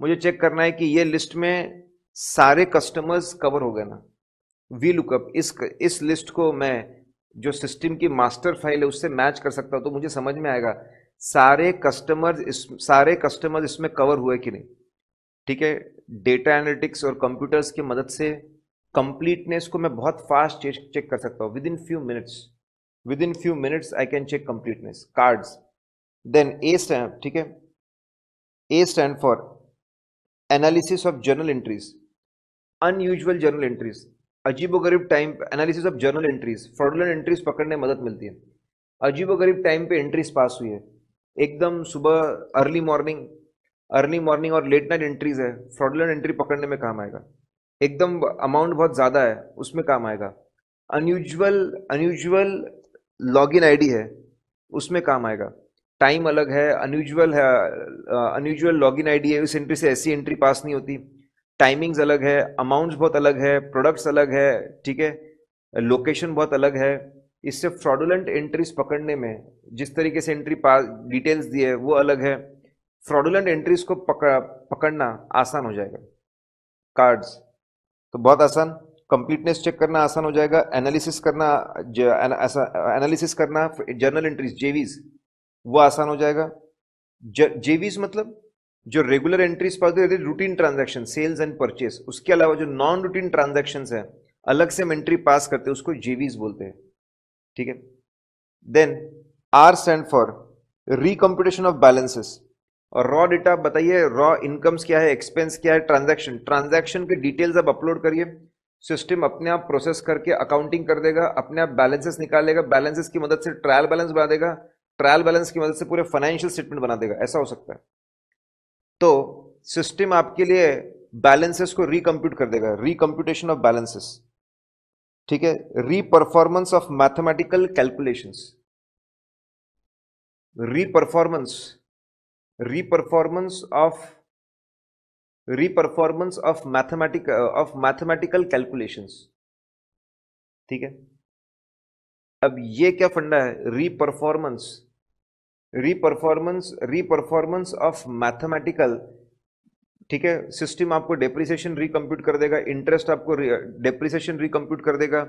मुझे चेक करना है कि ये लिस्ट में सारे कस्टमर्स कवर हो गए ना वी लुकअप इस इस लिस्ट को मैं जो सिस्टम की मास्टर फाइल है उससे मैच कर सकता हूँ तो मुझे समझ में आएगा सारे कस्टमर इस सारे कस्टमर इसमें कवर हुए कि नहीं ठीक है डेटा एनालिटिक्स और कंप्यूटर्स की मदद से कंप्लीटनेस को मैं बहुत फास्ट चेक चेक कर सकता हूँ within few minutes within few minutes I can check completeness cards then A stand ठीक है A stand for analysis of journal entries unusual journal entries अजीबोगरीब time analysis of journal entries fraudulent entries पकड़ने मदद मिलती है अजीबोगरीब time पे entries pass हुई है एकदम सुबह अर्ली मॉर्निंग अर्ली मॉर्निंग और लेट नाइट एंट्रीज है फ्रॉडुलेंट एंट्री पकड़ने में काम आएगा एकदम अमाउंट बहुत ज़्यादा है उसमें काम आएगा अनयूजल अनयूजल लॉगिन आईडी है उसमें काम आएगा टाइम अलग है अनयूजल है अनयूजल लॉगिन आईडी है उस एंट्री से ऐसी एंट्री पास नहीं होती टाइमिंग्स अलग है अमाउंट्स बहुत अलग है प्रोडक्ट्स अलग है ठीक है लोकेशन बहुत अलग है इससे फ्रॉडुलेंट एंट्रीज पकड़ने में जिस तरीके से एंट्री पास डिटेल्स दिए वो अलग है फ्रॉडुलेंट एंट्रीज को पकड़ पकड़ना आसान हो जाएगा कार्ड्स तो बहुत आसान कंप्लीटनेस चेक करना आसान हो जाएगा एनालिसिस करना एनालिसिस करना जर्नल एंट्रीज जेवीज वो आसान हो जाएगा जेवीज मतलब जो regular entries pass routine transaction sales and purchase उसके अलावा जो नॉन रूटीन ट्रांजेक्शन है अलग से हम एंट्री पास करते हैं उसको जेवीज बोलते हैं ठीक है then R send for recomputation of balances और रॉ डेटा बताइए रॉ इनकम्स क्या है एक्सपेंस क्या है ट्रांजेक्शन ट्रांजेक्शन के डिटेल्स आप अपलोड करिए सिस्टम अपने आप प्रोसेस करके अकाउंटिंग कर देगा अपने आप बैलेंसेस निकालेगा बैलेंसेस की मदद से ट्रायल बैलेंस बना देगा ट्रायल बैलेंस की मदद से पूरे फाइनेंशियल स्टेटमेंट बना देगा ऐसा हो सकता है तो सिस्टम आपके लिए बैलेंसेस को रिकम्प्यूट कर देगा रिकम्प्यूटेशन ऑफ बैलेंसेस ठीक है reperformance of mathematical calculations reperformance reperformance of reperformance of mathematic of mathematical calculations ठीक है अब ये क्या फंडा है reperformance reperformance reperformance of mathematical ठीक है सिस्टम आपको डेप्रिसिएशन रिकम्प्यूट कर देगा इंटरेस्ट आपको डेप्रिसिएशन रिकम्प्यूट कर देगा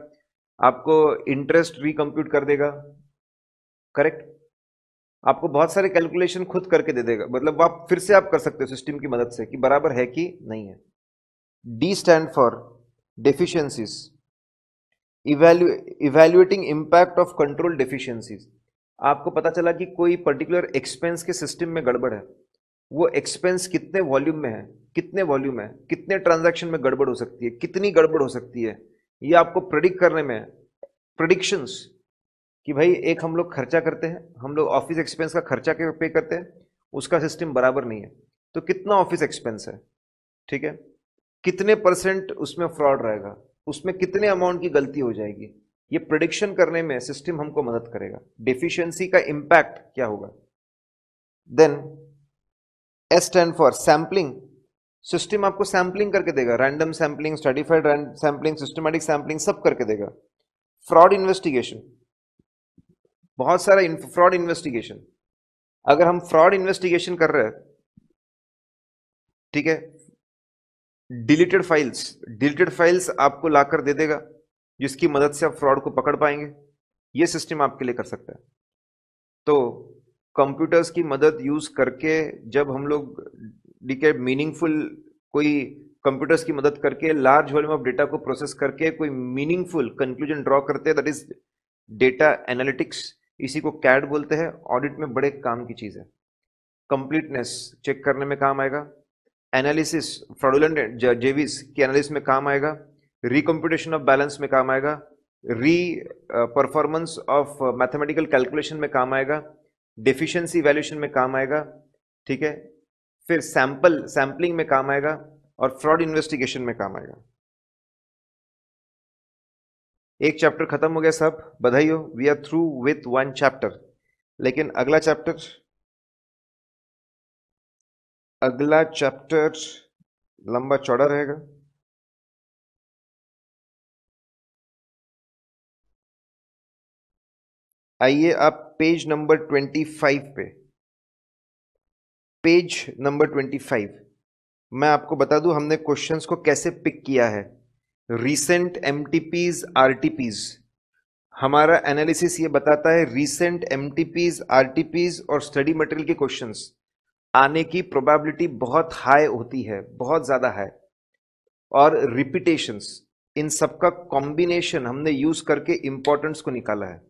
आपको इंटरेस्ट रिकम्प्यूट कर देगा करेक्ट आपको बहुत सारे कैलकुलेशन खुद करके दे देगा मतलब आप फिर से आप कर सकते हो सिस्टम की मदद से कि बराबर है कि नहीं है D stand for deficiencies evaluating impact of control deficiencies आपको पता चला कि कोई पर्टिकुलर एक्सपेंस के सिस्टम में गड़बड़ है वो एक्सपेंस कितने वॉल्यूम में है कितने वॉल्यूम है कितने ट्रांजैक्शन में गड़बड़ हो सकती है कितनी गड़बड़ हो सकती है ये आपको प्रडिक्ट करने में प्रडिक्शंस कि भाई एक हम लोग खर्चा करते हैं हम लोग ऑफिस एक्सपेंस का खर्चा के पे करते हैं उसका सिस्टम बराबर नहीं है तो कितना ऑफिस एक्सपेंस है ठीक है कितने परसेंट उसमें फ्रॉड रहेगा उसमें कितने अमाउंट की गलती हो जाएगी ये प्रडिक्शन करने में सिस्टम हमको मदद करेगा डिफिशियंसी का इम्पैक्ट क्या होगा then S stand for sampling system आपको सैंपलिंग करके देगा random sampling stratified sampling systematic sampling सब करके देगा फ्रॉड इन्वेस्टिगेशन बहुत सारा फ्रॉड इन्वेस्टिगेशन अगर हम फ्रॉड इन्वेस्टिगेशन कर रहे हैं ठीक है डिलीटेड फाइल्स डिलीटेड फाइल्स आपको लाकर दे देगा जिसकी मदद से आप फ्रॉड को पकड़ पाएंगे ये सिस्टम आपके लिए कर सकता है तो कंप्यूटर्स की मदद यूज़ करके जब हम लोग डीके मीनिंगफुल कोई कंप्यूटर्स की मदद करके लार्ज वॉल्यूम ऑफ डेटा को प्रोसेस करके कोई मीनिंगफुल कंक्लूजन ड्रॉ करते हैं दैट इज डेटा एनालिटिक्स इसी को कैड बोलते हैं ऑडिट में बड़े काम की चीज़ है कंप्लीटनेस चेक करने में काम आएगा एनालिसिस फ्रॉडुलेंट जेविस की एनालिसिस में काम आएगा रिकम्पिटेशन ऑफ बैलेंस में काम आएगा री परफॉर्मेंस ऑफ मैथमेटिकल कैलकुलेशन में काम आएगा डिफिशियंसी वैल्यूशन में काम आएगा ठीक है फिर सैंपल सैंपलिंग में काम आएगा और फ्रॉड इन्वेस्टिगेशन में काम आएगा एक चैप्टर खत्म हो गया सब बधाई हो we are through with one chapter लेकिन अगला चैप्टर अगला चैप्टर लंबा चौड़ा रहेगा आइए आप पेज नंबर ट्वेंटी फाइव पे पेज नंबर ट्वेंटी फाइव मैं आपको बता दूं हमने क्वेश्चंस को कैसे पिक किया है recent M T Ps R T Ps हमारा एनालिसिस ये बताता है recent M T Ps R T Ps और स्टडी मटेरियल के क्वेश्चंस आने की प्रोबेबिलिटी बहुत हाई होती है बहुत ज़्यादा है और रिपीटेशंस इन सबका कॉम्बिनेशन हमने यूज़ करके इंपॉर्टेंस को निकाला है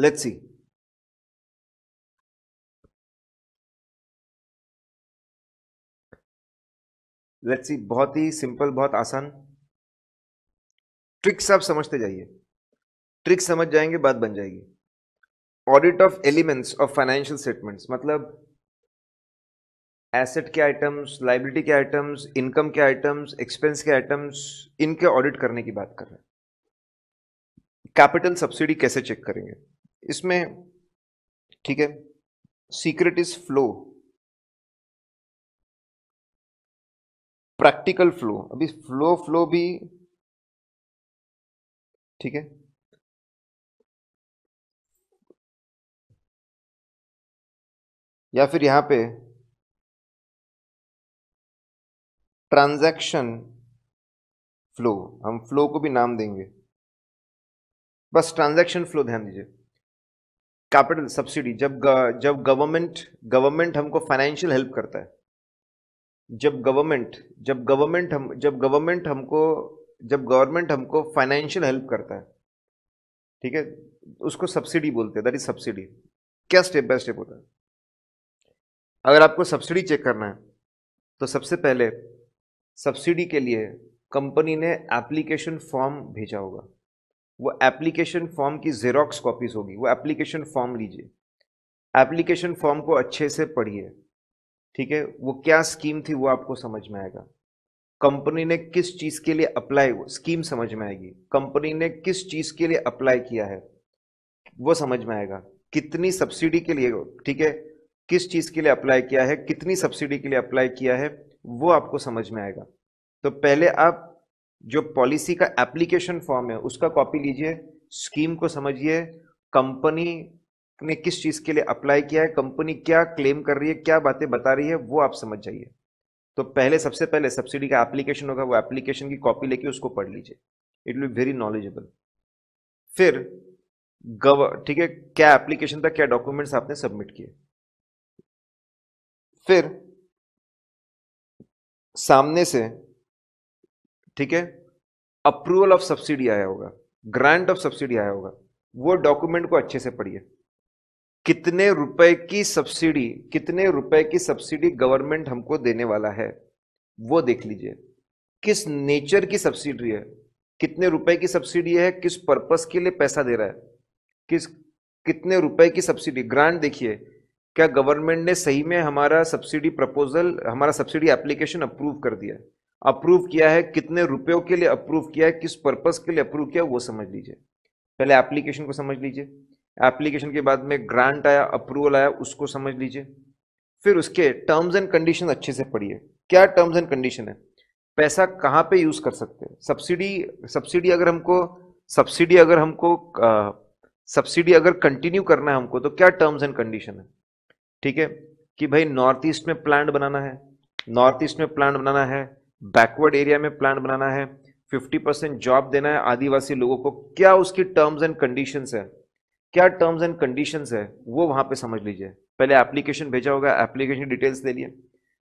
Let's see. लेट्स सी बहुत ही सिंपल बहुत आसान ट्रिक्स आप समझते जाइए ट्रिक्स समझ जाएंगे बात बन जाएगी audit of elements of financial statements मतलब एसेट के आइटम्स लाइबिलिटी के आइटम्स इनकम के आइटम्स एक्सपेंस के आइटम्स इनके ऑडिट करने की बात कर रहे हैं कैपिटल सब्सिडी कैसे चेक करेंगे इसमें ठीक है secret is flow practical flow अभी फ्लो फ्लो भी ठीक है या फिर यहां पे ट्रांजैक्शन फ्लो हम फ्लो को भी नाम देंगे बस ट्रांजैक्शन फ्लो ध्यान दीजिए कैपिटल सब्सिडी जब जब गवर्नमेंट गवर्नमेंट हमको फाइनेंशियल हेल्प करता है जब गवर्नमेंट जब गवर्नमेंट हम जब गवर्नमेंट हमको जब गवर्नमेंट हमको फाइनेंशियल हेल्प करता है ठीक है उसको सब्सिडी बोलते हैं दैट इज सब्सिडी क्या स्टेप बाय स्टेप होता है अगर आपको सब्सिडी चेक करना है तो सबसे पहले सब्सिडी के लिए कंपनी ने एप्लीकेशन फॉर्म भेजा होगा वो एप्लीकेशन फॉर्म की जेरोक्स कॉपीज होगी वो एप्लीकेशन फॉर्म लीजिए एप्लीकेशन फॉर्म को अच्छे से पढ़िए ठीक है वो क्या स्कीम थी वो आपको समझ में आएगा कंपनी ने किस चीज़ के लिए अप्लाई स्कीम समझ में आएगी कंपनी ने किस चीज़ के लिए अप्लाई किया है वो समझ में आएगा कितनी सब्सिडी के लिए ठीक है किस चीज़ के लिए अप्लाई किया है कितनी सब्सिडी के लिए अप्लाई किया है वो आपको समझ में आएगा तो पहले आप जो पॉलिसी का एप्लीकेशन फॉर्म है उसका कॉपी लीजिए स्कीम को समझिए कंपनी ने किस चीज़ के लिए अप्लाई किया है कंपनी क्या क्लेम कर रही है क्या बातें बता रही है वो आप समझ जाइए तो पहले सबसे पहले सब्सिडी का एप्लीकेशन होगा वो एप्लीकेशन की कॉपी लेके उसको पढ़ लीजिए इट विल वेरी नॉलेजेबल फिर गव ठीक है क्या एप्लीकेशन था क्या डॉक्यूमेंट्स आपने सबमिट किए फिर सामने से ठीक है अप्रूवल ऑफ सब्सिडी आया होगा ग्रांट ऑफ सब्सिडी आया होगा वो डॉक्यूमेंट को अच्छे से पढ़िए कितने रुपए की सब्सिडी कितने रुपए की सब्सिडी गवर्नमेंट हमको देने वाला है वो देख लीजिए किस नेचर की सब्सिडी है कितने रुपए की सब्सिडी है किस पर्पस के लिए पैसा दे रहा है किस कितने रुपए की सब्सिडी ग्रांट देखिए क्या गवर्नमेंट ने सही में हमारा सब्सिडी प्रपोजल हमारा सब्सिडी एप्लीकेशन अप्रूव कर दिया है अप्रूव किया है कितने रुपयों के लिए अप्रूव किया है किस पर्पस के लिए अप्रूव किया वो समझ लीजिए पहले एप्लीकेशन को समझ लीजिए एप्लीकेशन के बाद में ग्रांट आया अप्रूवल आया उसको समझ लीजिए फिर उसके टर्म्स एंड कंडीशन अच्छे से पढ़िए क्या टर्म्स एंड कंडीशन है पैसा कहाँ पे यूज़ कर सकते हैं सब्सिडी सब्सिडी अगर हमको सब्सिडी अगर हमको सब्सिडी अगर कंटिन्यू करना है हमको तो क्या टर्म्स एंड कंडीशन है ठीक है कि भाई नॉर्थ ईस्ट में प्लांट बनाना है नॉर्थ ईस्ट में प्लांट बनाना है बैकवर्ड एरिया में प्लान बनाना है 50 परसेंट जॉब देना है आदिवासी लोगों को क्या उसकी टर्म्स एंड कंडीशन है क्या टर्म्स एंड कंडीशन है वो वहां पर समझ लीजिए पहले एप्लीकेशन भेजा होगा एप्लीकेशन डिटेल्स दे लिए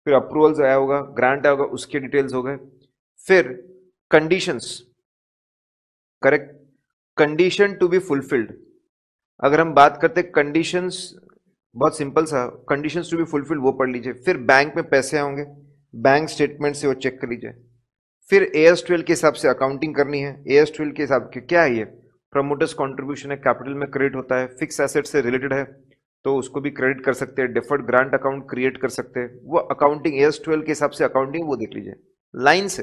फिर अप्रूवल्स आया होगा ग्रांट आया होगा उसके डिटेल्स हो गए फिर conditions correct condition to be fulfilled अगर हम बात करते कंडीशंस बहुत सिंपल सा कंडीशंस टू बी फुलफिल्ड वो पढ़ लीजिए फिर बैंक में पैसे होंगे बैंक स्टेटमेंट से वो चेक कर लीजिए फिर ए एस ट्वेल्व के हिसाब से अकाउंटिंग करनी है ए एस ट्वेल्व के हिसाब से क्या है ये प्रमोटर्स कॉन्ट्रीब्यूशन है कैपिटल में क्रेडिट होता है फिक्स एसेट से रिलेटेड है तो उसको भी क्रेडिट कर सकते हैं डिफर्ड ग्रांट अकाउंट क्रिएट कर सकते हैं वो अकाउंटिंग ए एस ट्वेल्व के हिसाब से अकाउंटिंग वो देख लीजिए लाइन से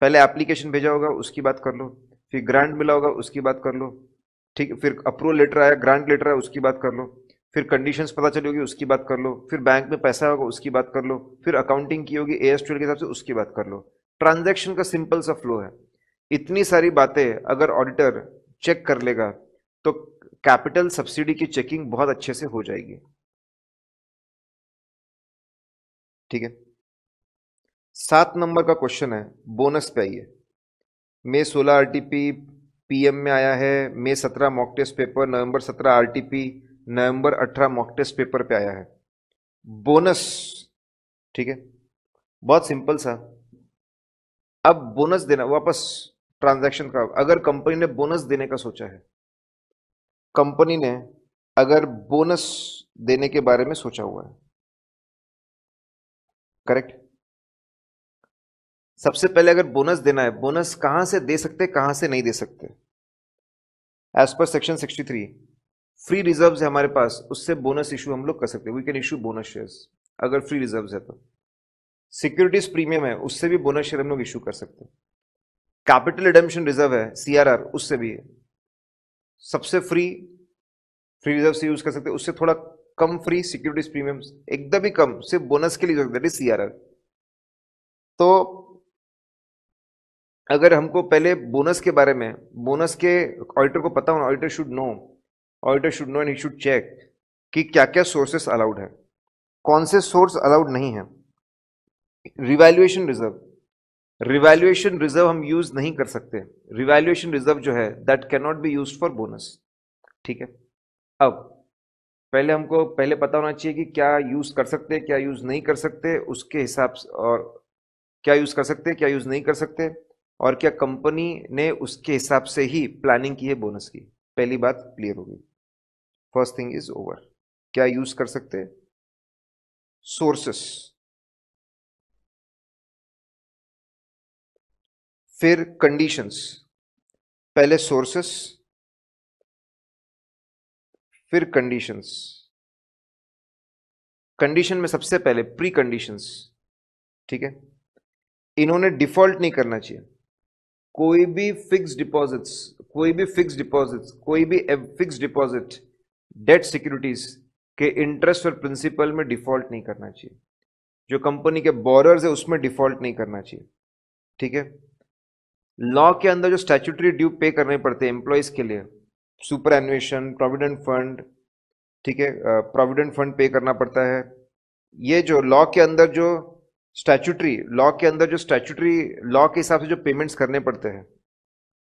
पहले एप्लीकेशन भेजा होगा उसकी बात कर लो फिर ग्रांट मिला होगा उसकी बात कर लो ठीक फिर अप्रूवल लेटर आया ग्रांट लेटर आया उसकी बात कर लो फिर कंडीशंस पता चली होगी उसकी बात कर लो फिर बैंक में पैसा होगा उसकी बात कर लो फिर अकाउंटिंग की होगी ए एस के हिसाब से उसकी बात कर लो ट्रांजेक्शन का सिंपल सा फ्लो है इतनी सारी बातें अगर ऑडिटर चेक कर लेगा तो कैपिटल सब्सिडी की चेकिंग बहुत अच्छे से हो जाएगी ठीक है सात नंबर का क्वेश्चन है बोनस पे आइए मे सोलह आर टी पी पी में आया है मे सत्रह मॉक टेस्ट पेपर नवंबर सत्रह R T P November 18 mock test paper पे आया है बोनस ठीक है बहुत सिंपल सा अब बोनस देना वापस ट्रांजैक्शन का अगर कंपनी ने बोनस देने का सोचा है कंपनी ने अगर बोनस देने के बारे में सोचा हुआ है करेक्ट सबसे पहले अगर बोनस देना है बोनस कहां से दे सकते कहां से नहीं दे सकते as per section 63 free reserve है हमारे पास उससे बोनस इशू हम लोग कर सकते हैं we can issue bonus shares अगर फ्री रिजर्व है तो सिक्योरिटीज प्रीमियम है उससे भी बोनस शेयर हम लोग इशू कर सकते हैं कैपिटल एडमिशन रिजर्व है सीआरआर उससे भी है सबसे फ्री फ्री रिजर्व से यूज कर सकते हैं उससे थोड़ा कम फ्री सिक्योरिटीज प्रीमियम एकदम ही कम सिर्फ बोनस के लिए सी आर आर तो अगर हमको पहले बोनस के बारे में बोनस के ऑडिटर को पता होना auditor should know auditor should know and he should check कि क्या क्या सोर्सेस अलाउड है कौन से सोर्स अलाउड नहीं है रिवैल्यूएशन रिजर्व रिवैल्यूएशन रिजर्व हम यूज नहीं कर सकते रिवैल्यूएशन रिजर्व जो है that can not be use for bonus ठीक है अब पहले हमको पहले पता होना चाहिए कि क्या यूज कर सकते क्या यूज नहीं कर सकते उसके हिसाब से और क्या यूज कर सकते क्या यूज नहीं कर सकते और क्या कंपनी ने उसके हिसाब से ही प्लानिंग की है बोनस की पहली बात क्लियर होगी फर्स्ट थिंग इज ओवर क्या यूज कर सकते सोर्सेस फिर कंडीशंस पहले सोर्सेस फिर कंडीशंस कंडीशन में सबसे पहले प्री कंडीशंस ठीक है इन्होंने डिफॉल्ट नहीं करना चाहिए कोई भी फिक्स डिपॉजिट्स कोई भी फिक्स डिपॉजिट्स कोई भी fix eh, deposit debt securities के इंटरेस्ट और प्रिंसिपल में डिफॉल्ट नहीं करना चाहिए जो कंपनी के बोरर्स है उसमें डिफॉल्ट नहीं करना चाहिए ठीक है लॉ के अंदर जो स्टैचूटरी ड्यू पे करने पड़ते हैं एम्प्लॉयज़ के लिए सुपर एनुएशन प्रोविडेंट फंड ठीक है प्रोविडेंट फंड पे करना पड़ता है ये जो लॉ के अंदर जो स्टैचूटरी लॉ के अंदर जो स्टैचूटरी लॉ के हिसाब से जो पेमेंट्स करने पड़ते हैं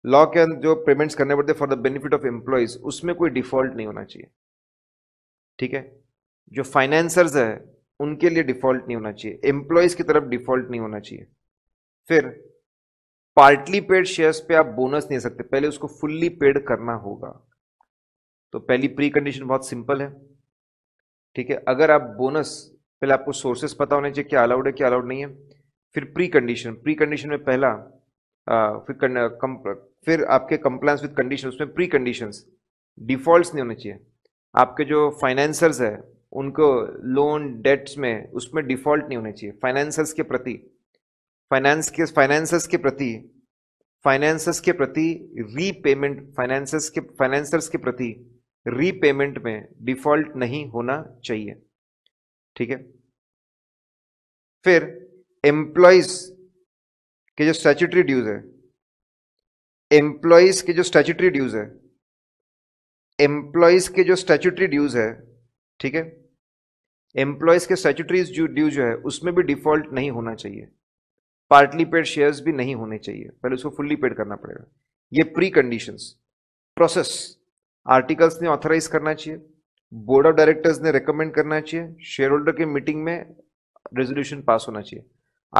लॉ के अंदर जो पेमेंट्स करने पड़ते for the benefit of employees उसमें कोई डिफॉल्ट नहीं होना चाहिए ठीक है जो फाइनेंसर्स है उनके लिए डिफॉल्ट नहीं होना चाहिए एम्प्लॉयज की तरफ डिफॉल्ट नहीं होना चाहिए फिर पार्टली पेड शेयर्स पे आप बोनस नहीं सकते पहले उसको फुल्ली पेड करना होगा तो पहली प्री कंडीशन बहुत सिंपल है ठीक है अगर आप बोनस पहले आपको सोर्सेस पता होने चाहिए क्या अलाउड है क्या अलाउड नहीं है फिर प्री कंडीशन प्री कंडीशन में पहला फिर कन, कम, फिर आपके कंप्लायंस विद कंडीशन उसमें प्री कंडीशन डिफॉल्ट नहीं होने चाहिए आपके जो फाइनेंसर्स है उनको लोन डेट्स में उसमें डिफॉल्ट नहीं होने चाहिए फाइनेंसर्स के प्रति फाइनेंस के फाइनेंसर्स के प्रति फाइनेंसर्स के प्रति रीपेमेंट फाइनेंसर्स के फाइनेंसर्स के प्रति रीपेमेंट में डिफॉल्ट नहीं होना चाहिए ठीक है फिर एम्प्लॉयज के जो स्टैचुटरी ड्यूज है एम्प्लॉयज के जो स्टैचुटरी ड्यूज है एम्प्लॉयज के जो स्टैचुटरी ड्यूज है ठीक है एम्प्लॉयज के स्टैचूटरी ड्यू जो है उसमें भी डिफॉल्ट नहीं होना चाहिए पार्टली पेड शेयर्स भी नहीं होने चाहिए पहले उसको फुल्ली पेड करना पड़ेगा ये प्री कंडीशन प्रोसेस आर्टिकल्स ने ऑथराइज करना चाहिए बोर्ड ऑफ डायरेक्टर्स ने रिकमेंड करना चाहिए शेयर होल्डर के मीटिंग में रेजोल्यूशन पास होना चाहिए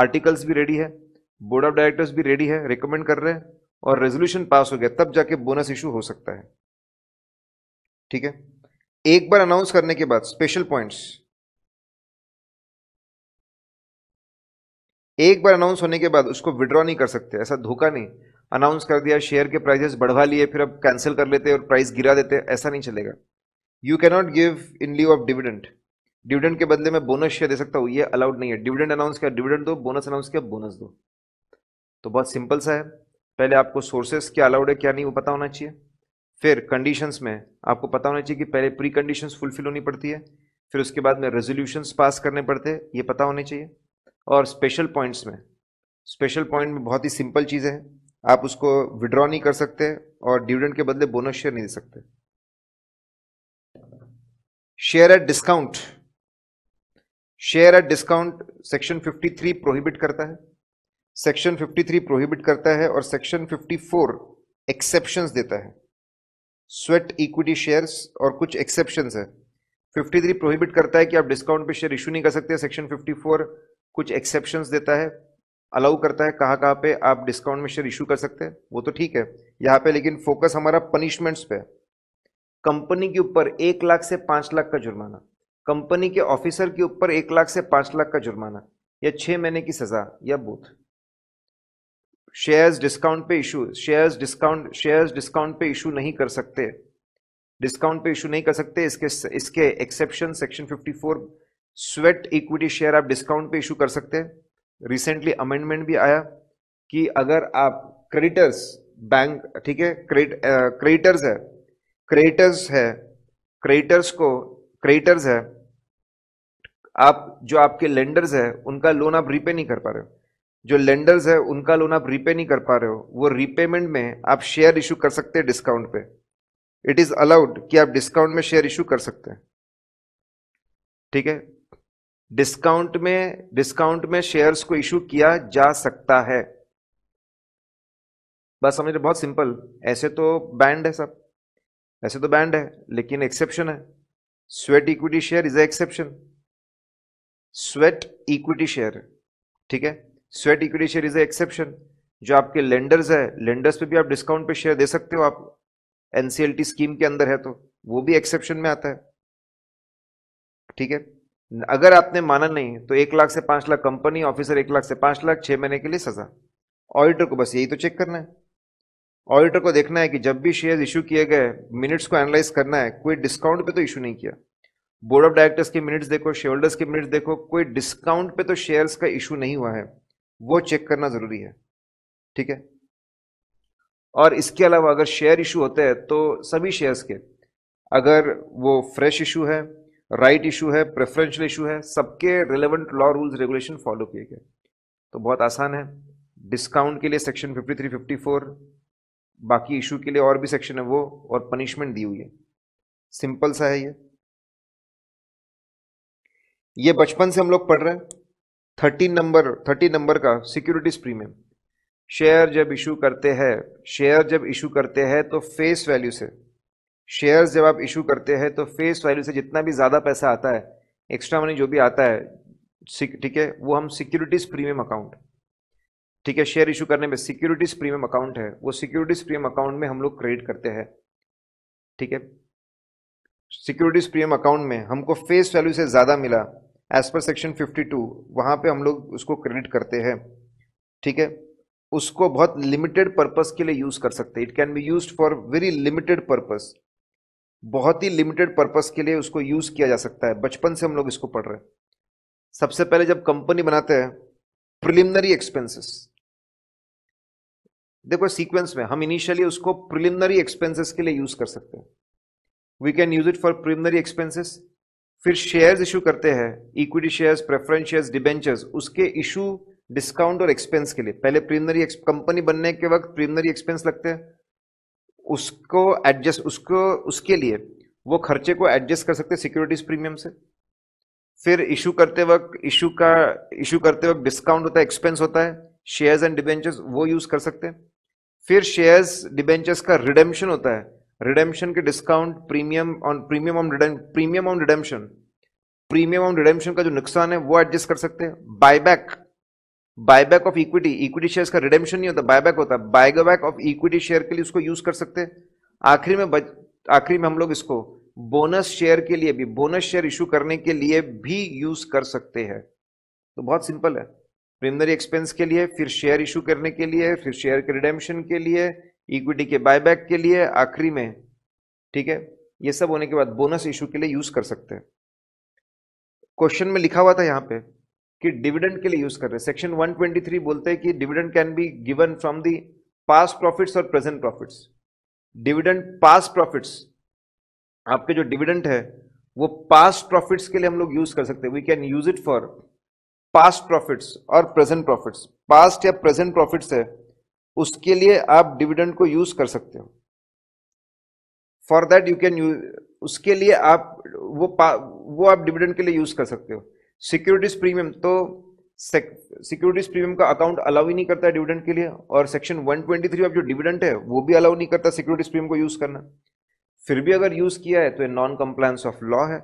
आर्टिकल्स भी रेडी है बोर्ड ऑफ डायरेक्टर्स भी रेडी है रिकमेंड कर रहे हैं और रेजोल्यूशन पास हो गया तब जाके बोनस इशू हो सकता है ठीक है एक बार अनाउंस करने के बाद स्पेशल पॉइंट्स एक बार अनाउंस होने के बाद उसको विड्रॉ नहीं कर सकते ऐसा धोखा नहीं अनाउंस कर दिया शेयर के प्राइजेस बढ़वा लिए फिर अब कैंसिल कर लेते और प्राइस गिरा देते ऐसा नहीं चलेगा you cannot give in lieu of dividend dividend के बदले में बोनस शेयर दे सकता हूँ ये अलाउड नहीं है डिविडेंड अनाउंस किया डिविडेंड दो बोनस अनाउंस किया बोनस दो तो बहुत सिंपल सा है पहले आपको सोर्सेस क्या अलाउड है क्या नहीं वो पता होना चाहिए फिर कंडीशंस में आपको पता होना चाहिए कि पहले प्री कंडीशंस फुलफिल होनी पड़ती है फिर उसके बाद में रेजोल्यूशंस पास करने पड़ते हैं ये पता होने चाहिए और स्पेशल पॉइंट्स में स्पेशल पॉइंट में बहुत ही सिंपल चीज़ें हैं आप उसको विड्रॉ नहीं कर सकते और डिविडेंड के बदले बोनस शेयर नहीं दे सकते share at discount share at discount section 53 prohibit करता है सेक्शन 53 प्रोहिबिट करता है और सेक्शन 54 एक्सेप्शंस देता है स्वेट इक्विटी शेयर्स और कुछ एक्सेप्शंस है 53 प्रोहिबिट करता है कि आप डिस्काउंट पे शेयर इशू नहीं कर सकते सेक्शन 54 कुछ एक्सेप्शंस देता है अलाउ करता है कहाँ कहाँ पे आप डिस्काउंट में शेयर इशू कर सकते हैं वो तो ठीक है यहाँ पे लेकिन फोकस हमारा पनिशमेंट्स पे है कंपनी के ऊपर एक लाख से पांच लाख का जुर्माना कंपनी के ऑफिसर के ऊपर एक लाख से पांच लाख का जुर्माना या छह महीने की सज़ा या बूथ शेयर्स डिस्काउंट पे issue shares discount shares discount पे इशू नहीं कर सकते डिस्काउंट पे इशू नहीं कर सकते इसके इसके exception section 54 sweat equity share आप डिस्काउंट पे इशू कर सकते हैं रिसेंटली अमेंडमेंट भी आया कि अगर आप क्रेडिटर्स बैंक ठीक है क्रेडिटर्स है क्रेडिटर्स है क्रेडिटर्स को क्रेडिटर्स है आप जो आपके लेंडर्स है उनका लोन आप रीपे नहीं कर पा रहे जो लेंडर्स है उनका लोन आप रीपे नहीं कर पा रहे हो वो रीपेमेंट में आप शेयर इशू कर सकते हैं डिस्काउंट पे इट इज अलाउड कि आप डिस्काउंट में शेयर इशू कर सकते हैं ठीक है डिस्काउंट में डिस्काउंट में शेयर्स को इशू किया जा सकता है बस समझ रहे बहुत सिंपल ऐसे तो बैंड है सब ऐसे तो बैंड है लेकिन एक्सेप्शन है sweat equity share is exception sweat equity share ठीक है sweat equity share is exception जो आपके लेंडर्स है लेंडर्स पे भी आप डिस्काउंट पे शेयर दे सकते हो आप एनसीएलटी स्कीम के अंदर है तो वो भी एक्सेप्शन में आता है ठीक है अगर आपने माना नहीं तो एक लाख से पांच लाख कंपनी ऑफिसर एक लाख से पांच लाख छह महीने के लिए सजा ऑडिटर को बस यही तो चेक करना है ऑडिटर को देखना है कि जब भी शेयर इशू किए गए मिनट्स को एनालाइज करना है कोई डिस्काउंट पे तो इशू नहीं किया बोर्ड ऑफ डायरेक्टर्स के मिनट्स देखो शेयर होल्डर्स के मिनट्स देखो कोई डिस्काउंट पे तो शेयर्स का इशू नहीं हुआ है वो चेक करना ज़रूरी है ठीक है और इसके अलावा अगर शेयर इशू होते हैं तो सभी शेयर्स के अगर वो फ्रेश इशू है राइट इशू है प्रेफरेंशियल इशू है सबके relevant law rules regulation follow किए गए तो बहुत आसान है डिस्काउंट के लिए सेक्शन 53, 54, बाकी इशू के लिए और भी सेक्शन है वो और पनिशमेंट दी हुई है सिंपल सा है ये ये बचपन से हम लोग पढ़ रहे हैं थर्टीन नंबर थर्टी नंबर का सिक्योरिटीज प्रीमियम शेयर जब इशू करते हैं शेयर जब इशू करते हैं तो फेस वैल्यू से शेयर्स जब आप इशू करते हैं तो फेस वैल्यू से जितना भी ज़्यादा पैसा आता है एक्स्ट्रा मनी जो भी आता है ठीक है वो हम सिक्योरिटीज प्रीमियम अकाउंट ठीक है शेयर इशू करने में सिक्योरिटीज प्रीमियम अकाउंट है वो सिक्योरिटीज प्रीमियम अकाउंट में हम लोग क्रेडिट करते हैं ठीक है सिक्योरिटीज प्रीमियम अकाउंट में हमको फेस वैल्यू से ज़्यादा मिला एज पर सेक्शन 52 वहाँ पर हम लोग उसको क्रेडिट करते हैं ठीक है उसको बहुत लिमिटेड पर्पस के लिए यूज़ कर सकते हैं it can be use for very limited purpose बहुत ही लिमिटेड पर्पस के लिए उसको यूज़ किया जा सकता है बचपन से हम लोग इसको पढ़ रहे हैं सबसे पहले जब कंपनी बनाते हैं प्रिलिमिनरी एक्सपेंसेस देखो सीक्वेंस में हम इनिशियली उसको प्रिलिमिनरी एक्सपेंसेस के लिए यूज़ कर सकते हैं we can use it for preliminary expenses फिर शेयर्स इशू करते हैं equity shares preference shares debentures उसके इशू डिस्काउंट और एक्सपेंस के लिए पहले प्रीमिनरी कंपनी बनने के वक्त प्रीमिनरी एक्सपेंस लगते हैं उसको एडजस्ट उसको उसके लिए वो खर्चे को एडजस्ट कर सकते सिक्योरिटीज प्रीमियम से फिर इशू करते वक्त इशू का इशू करते वक्त डिस्काउंट होता है एक्सपेंस होता है शेयर्स एंड डिबेंचर्स वो यूज कर सकते हैं फिर शेयर्स डिबेंचर्स का रिडेम्शन होता है रिडेम्पशन के discount premium on premium on premium on redemption premium on redemption का जो नुकसान है वो एडजस्ट कर सकते हैं buyback buyback of equity equity share का रिडेम्पशन नहीं होता बायबैक होता है बायबैक ऑफ इक्विटी शेयर के लिए उसको यूज कर सकते हैं आखिरी में बच आखिरी में हम लोग इसको बोनस शेयर के लिए भी बोनस शेयर इशू करने के लिए भी यूज कर सकते हैं तो बहुत सिंपल है प्रीमरी एक्सपेंस के लिए फिर शेयर इशू करने के लिए फिर शेयर के रिडेम्पशन के लिए इक्विटी के बायबैक के लिए आखिरी में ठीक है ये सब होने के बाद बोनस इशू के लिए यूज कर सकते हैं क्वेश्चन में लिखा हुआ था यहाँ पे कि डिविडेंड के लिए यूज कर रहे हैं सेक्शन 123 बोलते हैं कि dividend can be given from the past profits और present profits dividend past profits आपके जो डिविडेंड है वो पास्ट प्रॉफिट्स के लिए हम लोग यूज कर सकते हैं we can use it for past profits और प्रेजेंट प्रॉफिट्स पास्ट या प्रेजेंट प्रॉफिट्स है उसके लिए आप डिविडेंड को यूज कर सकते हो for that you can use उसके लिए आप वो वो आप डिविडेंड के लिए यूज कर सकते हो सिक्योरिटीज प्रीमियम तो सिक्योरिटीज प्रीमियम का अकाउंट अलाउ ही नहीं करता है डिविडेंड के लिए और सेक्शन 123 ऑफ जो डिविडेंड है वो भी अलाउ नहीं करता सिक्योरिटीज प्रीमियम को यूज करना फिर भी अगर यूज किया है तो ये नॉन कंप्लायंस ऑफ लॉ है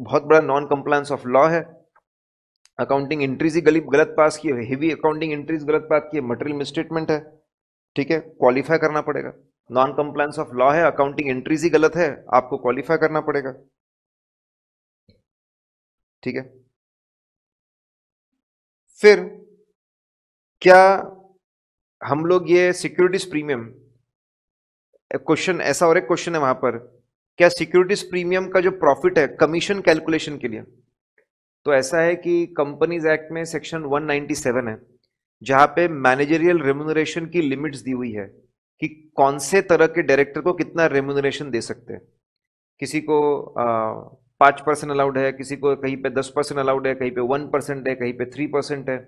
बहुत बड़ा नॉन कंप्लायंस ऑफ लॉ है अकाउंटिंग एंट्रीज ही गलत पास की हैवी हेवी अकाउंटिंग एंट्रीज गलत पास की है मटेरियल मिसस्टेटमेंट है ठीक है क्वालिफाई करना पड़ेगा नॉन कंप्लायंस ऑफ लॉ है अकाउंटिंग एंट्रीज ही गलत है आपको क्वालिफाई करना पड़ेगा ठीक है फिर क्या हम लोग ये सिक्योरिटीज प्रीमियम क्वेश्चन ऐसा और एक क्वेश्चन है वहां पर क्या सिक्योरिटीज प्रीमियम का जो प्रॉफिट है कमीशन कैलकुलेशन के लिए तो ऐसा है कि कंपनीज एक्ट में सेक्शन 197 है जहां पे मैनेजरियल रेम्यूनरेशन की लिमिट्स दी हुई है कि कौन से तरह के डायरेक्टर को कितना रेम्यूनरेशन दे सकते हैं किसी को पाँच परसेंट अलाउड है किसी को कहीं पे दस परसेंट अलाउड है कहीं पे वन परसेंट है कहीं पे थ्री परसेंट है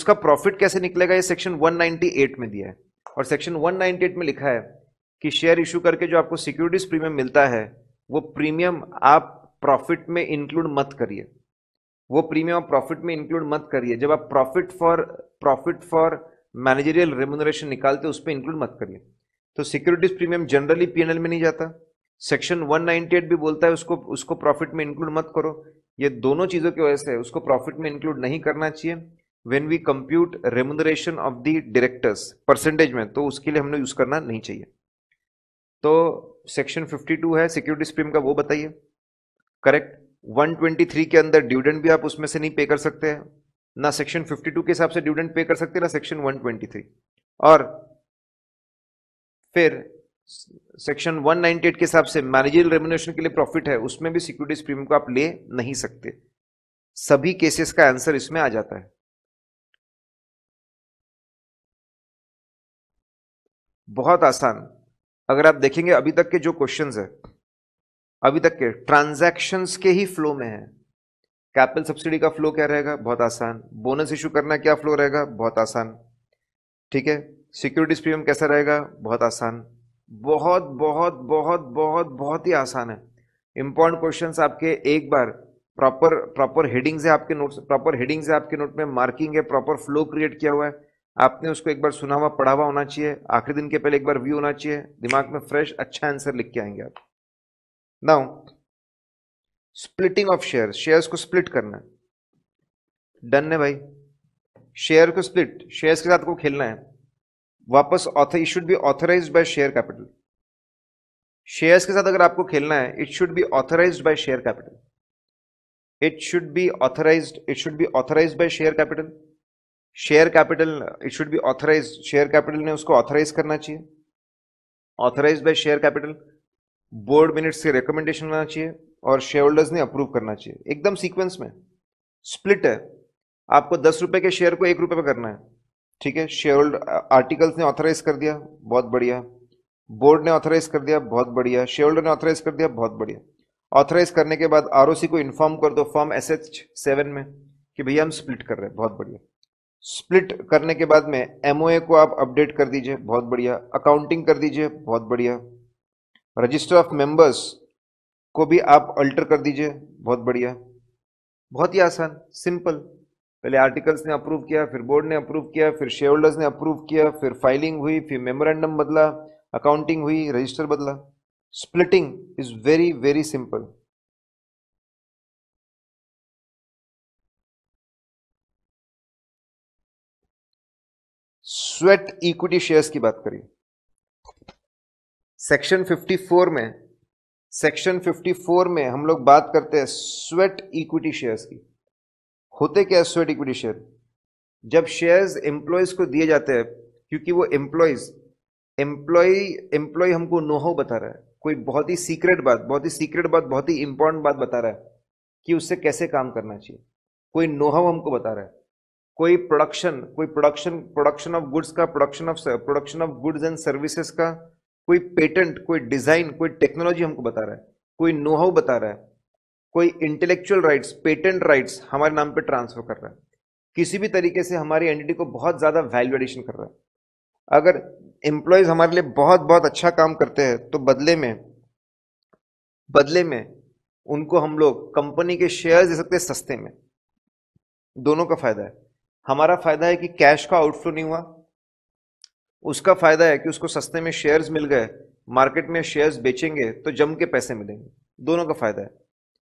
उसका प्रॉफिट कैसे निकलेगा ये सेक्शन 198 में दिया है और सेक्शन 198 में लिखा है कि शेयर इशू करके जो आपको सिक्योरिटीज प्रीमियम मिलता है वो प्रीमियम आप प्रॉफिट में इंक्लूड मत करिए वो प्रीमियम आप प्रॉफिट में इंक्लूड मत करिए जब आप profit for profit for managerial remuneration निकालते उस पर इंक्लूड मत करिए तो सिक्योरिटीज प्रीमियम जनरली पी में नहीं जाता सेक्शन 198 भी बोलता है उसको उसको प्रॉफिट में इंक्लूड मत करो ये दोनों चीज़ों की वजह से उसको प्रॉफिट में इंक्लूड नहीं करना चाहिए when we compute remuneration of the directors percentage में तो उसके लिए हमने यूज़ करना नहीं चाहिए तो सेक्शन 52 है सिक्योरिटीज प्रीमियम का वो बताइए करेक्ट 123 के अंदर डिविडेंड भी आप उसमें से नहीं पे कर सकते हैं ना सेक्शन 52 के हिसाब से डिविडेंड पे कर सकते हैं ना सेक्शन 123 और फिर सेक्शन 198 के हिसाब से मैनेजरियल रेमुनेशन के लिए प्रॉफिट है उसमें भी सिक्योरिटीज प्रीमियम को आप ले नहीं सकते सभी केसेस का आंसर इसमें आ जाता है बहुत आसान अगर आप देखेंगे अभी तक के जो क्वेश्चंस है अभी तक के ट्रांजैक्शंस के ही फ्लो में है कैपिटल सब्सिडी का फ्लो क्या रहेगा बहुत आसान बोनस इशू करना क्या फ्लो रहेगा बहुत आसान ठीक है सिक्योरिटीज प्रीमियम कैसा रहेगा बहुत आसान बहुत बहुत बहुत बहुत बहुत ही आसान है इंपॉर्टेंट क्वेश्चन आपके एक बार प्रॉपर प्रॉपर हेडिंग्स है आपके नोट प्रॉपर हेडिंग्स है आपके नोट में मार्किंग है प्रॉपर फ्लो क्रिएट किया हुआ है आपने उसको एक बार सुना हुआ पढ़ा हुआ होना चाहिए आखिरी दिन के पहले एक बार व्यू होना चाहिए दिमाग में फ्रेश अच्छा आंसर लिख के आएंगे आप now splitting of share shares को स्प्लिट करना डन है भाई शेयर को स्प्लिट शेयर्स के साथ को खेलना है वापस author it should be authorise by share capital shares के साथ अगर आपको खेलना है it should be authorise by share capital it should be authorize it should be authorise by share capital share capital it should be authorize share capital ने उसको authorize करना चाहिए authorize by share capital board minutes से recommendation लाना चाहिए और share holders ने approve करना चाहिए एकदम सीक्वेंस में स्प्लिट है आपको दस रुपए के शेयर को एक रुपए में करना है ठीक है शेयर होल्डर आर्टिकल्स ने ऑथराइज कर दिया बहुत बढ़िया बोर्ड ने ऑथराइज कर दिया बहुत बढ़िया शेयर होल्डर ने ऑथराइज कर दिया बहुत बढ़िया ऑथराइज करने के बाद आर को इन्फॉर्म कर दो फॉर्म एस एच सेवन में कि भैया हम स्प्लिट कर रहे हैं बहुत बढ़िया स्प्लिट करने के बाद में एमओए को आप अपडेट कर दीजिए बहुत बढ़िया अकाउंटिंग कर दीजिए बहुत बढ़िया रजिस्टर ऑफ मेंबर्स को भी आप अल्टर कर दीजिए बहुत बढ़िया बहुत ही आसान सिंपल पहले आर्टिकल्स ने अप्रूव किया फिर बोर्ड ने अप्रूव किया फिर शेयर होल्डर्स ने अप्रूव किया फिर फाइलिंग हुई फिर मेमोरेंडम बदला अकाउंटिंग हुई रजिस्टर बदला splitting is very very simple sweat equity shares की बात करिए सेक्शन 54 में सेक्शन 54 में हम लोग बात करते हैं स्वेट इक्विटी शेयर्स की होते क्या है स्वेट इक्विटी शेयर जब शेयर्स एम्प्लॉयज को दिए जाते हैं क्योंकि वो एम्प्लॉयज एम्प्लॉय एम्प्लॉय हमको नोहो बता रहा है कोई बहुत ही सीक्रेट बात बहुत ही सीक्रेट बात बहुत ही इंपॉर्टेंट बात बता रहा है कि उससे कैसे काम करना चाहिए कोई नोहव हमको बता रहा है कोई प्रोडक्शन कोई प्रोडक्शन प्रोडक्शन ऑफ गुड्स का production of production of goods and services का कोई पेटेंट कोई डिज़ाइन कोई टेक्नोलॉजी हमको बता रहा है कोई नोहाउ बता रहा है कोई इंटेलेक्चुअल राइट्स पेटेंट राइट्स हमारे नाम पे ट्रांसफर कर रहा है किसी भी तरीके से हमारी एंटिटी को बहुत ज़्यादा वैल्यू एडिशन कर रहा है अगर एम्प्लॉयज़ हमारे लिए बहुत बहुत अच्छा काम करते हैं तो बदले में बदले में उनको हम लोग कंपनी के शेयर्स दे सकते हैं सस्ते में दोनों का फ़ायदा है हमारा फ़ायदा है कि कैश का आउटफ्लो नहीं हुआ उसका फ़ायदा है कि उसको सस्ते में शेयर्स मिल गए मार्केट में शेयर्स बेचेंगे तो जम के पैसे मिलेंगे दोनों का फ़ायदा है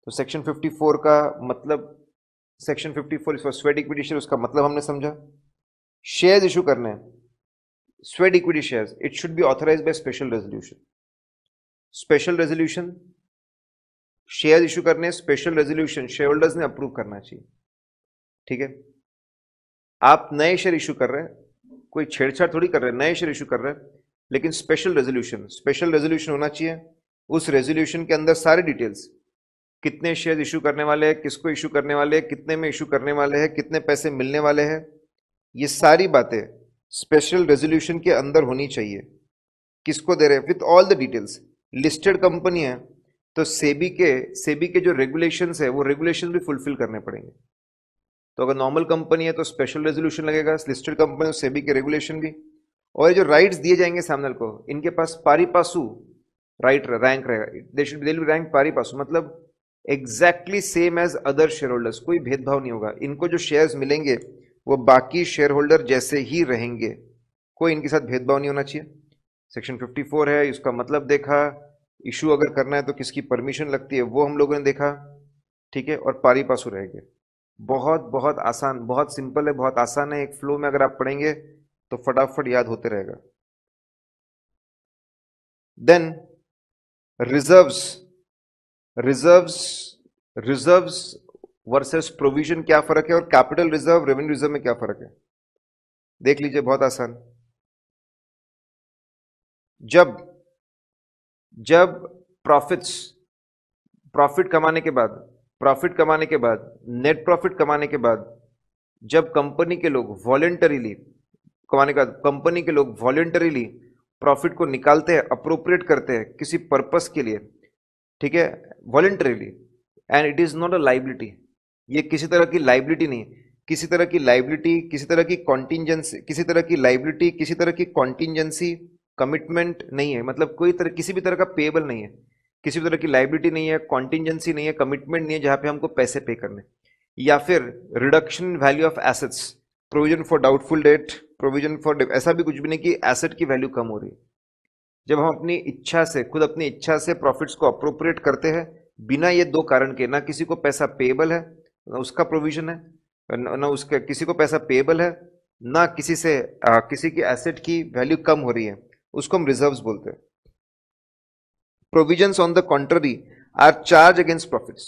तो सेक्शन 54 का मतलब सेक्शन 54 फोर इस स्वेट इक्विटी शेयर उसका मतलब हमने समझा शेयर्स इशू करने हैं sweat equity shares it should be authorise by special resolution special resolution share issue करने स्पेशल रेजोल्यूशन शेयर होल्डर्स ने अप्रूव करना चाहिए ठीक है आप नए शेयर इशू कर रहे हैं कोई छेड़छाड़ थोड़ी कर रहे हैं नए शेयर इशू कर रहे हैं लेकिन स्पेशल रेजोल्यूशन स्पेशल रेजोल्यूशन होना चाहिए उस रेजोल्यूशन के अंदर सारे डिटेल्स कितने शेयर इशू करने वाले हैं किसको इशू करने वाले हैं कितने में इशू करने वाले हैं कितने पैसे मिलने वाले हैं ये सारी बातें स्पेशल रेजोल्यूशन के अंदर होनी चाहिए किसको दे रहे हैं with all the details listed company है तो सेबी के सेबी के जो रेगुलेशंस है वो रेगुलेशंस भी फुलफिल करने पड़ेंगे तो अगर नॉर्मल कंपनी है तो स्पेशल रेजोल्यूशन लगेगा लिस्टेड कंपनी सेबी के रेगुलेशन भी और ये जो राइट्स दिए जाएंगे सामनल को इनके पास पारी पासू राइट रैंक रहेगा दे should B rank pari passu मतलब exactly same as other share holders कोई भेदभाव नहीं होगा इनको जो शेयर्स मिलेंगे वो बाकी शेयर होल्डर जैसे ही रहेंगे कोई इनके साथ भेदभाव नहीं होना चाहिए सेक्शन 54 है इसका मतलब देखा इशू अगर करना है तो किसकी परमिशन लगती है वो हम लोगों ने देखा ठीक है और पारी पासू रहेगा बहुत बहुत आसान बहुत सिंपल है बहुत आसान है एक फ्लो में अगर आप पढ़ेंगे तो फटाफट याद होते रहेगा then reserves reserves reserves versus provision क्या फर्क है और कैपिटल रिजर्व रेवेन्यू रिजर्व में क्या फर्क है देख लीजिए बहुत आसान जब जब प्रॉफिट्स प्रॉफिट कमाने के बाद प्रॉफिट कमाने के बाद नेट प्रॉफिट कमाने के बाद जब कंपनी के लोग वॉलेंटरीली कमाने के बाद कंपनी के लोग वॉलेंटरीली प्रॉफिट को निकालते हैं अप्रोप्रिएट करते हैं किसी पर्पस के लिए ठीक है voluntarily and it is not a liability ये किसी तरह की लाइबिलिटी नहीं किसी तरह की लाइबिलिटी किसी तरह की कॉन्टिजेंसी किसी तरह की लाइबिलिटी किसी तरह की कॉन्टिजेंसी कमिटमेंट नहीं है मतलब कोई तरह किसी भी तरह का पेबल नहीं है किसी भी तरह की लाइबिलिटी नहीं है कॉन्टिजेंसी नहीं है कमिटमेंट नहीं है जहां पे हमको पैसे पे करने या फिर reduction value of assets provision for doubtful debt provision for ऐसा भी कुछ भी नहीं कि एसेट की वैल्यू कम हो रही है जब हम अपनी इच्छा से खुद अपनी इच्छा से प्रॉफिट्स को अप्रोप्रिएट करते हैं बिना ये दो कारण के ना किसी को पैसा पेएबल है ना उसका प्रोविजन है ना उसके किसी को पैसा पेएबल है ना किसी से आ, किसी की एसेट की वैल्यू कम हो रही है उसको हम रिजर्व्स बोलते हैं Provisions, on the contrary, are charge against profits.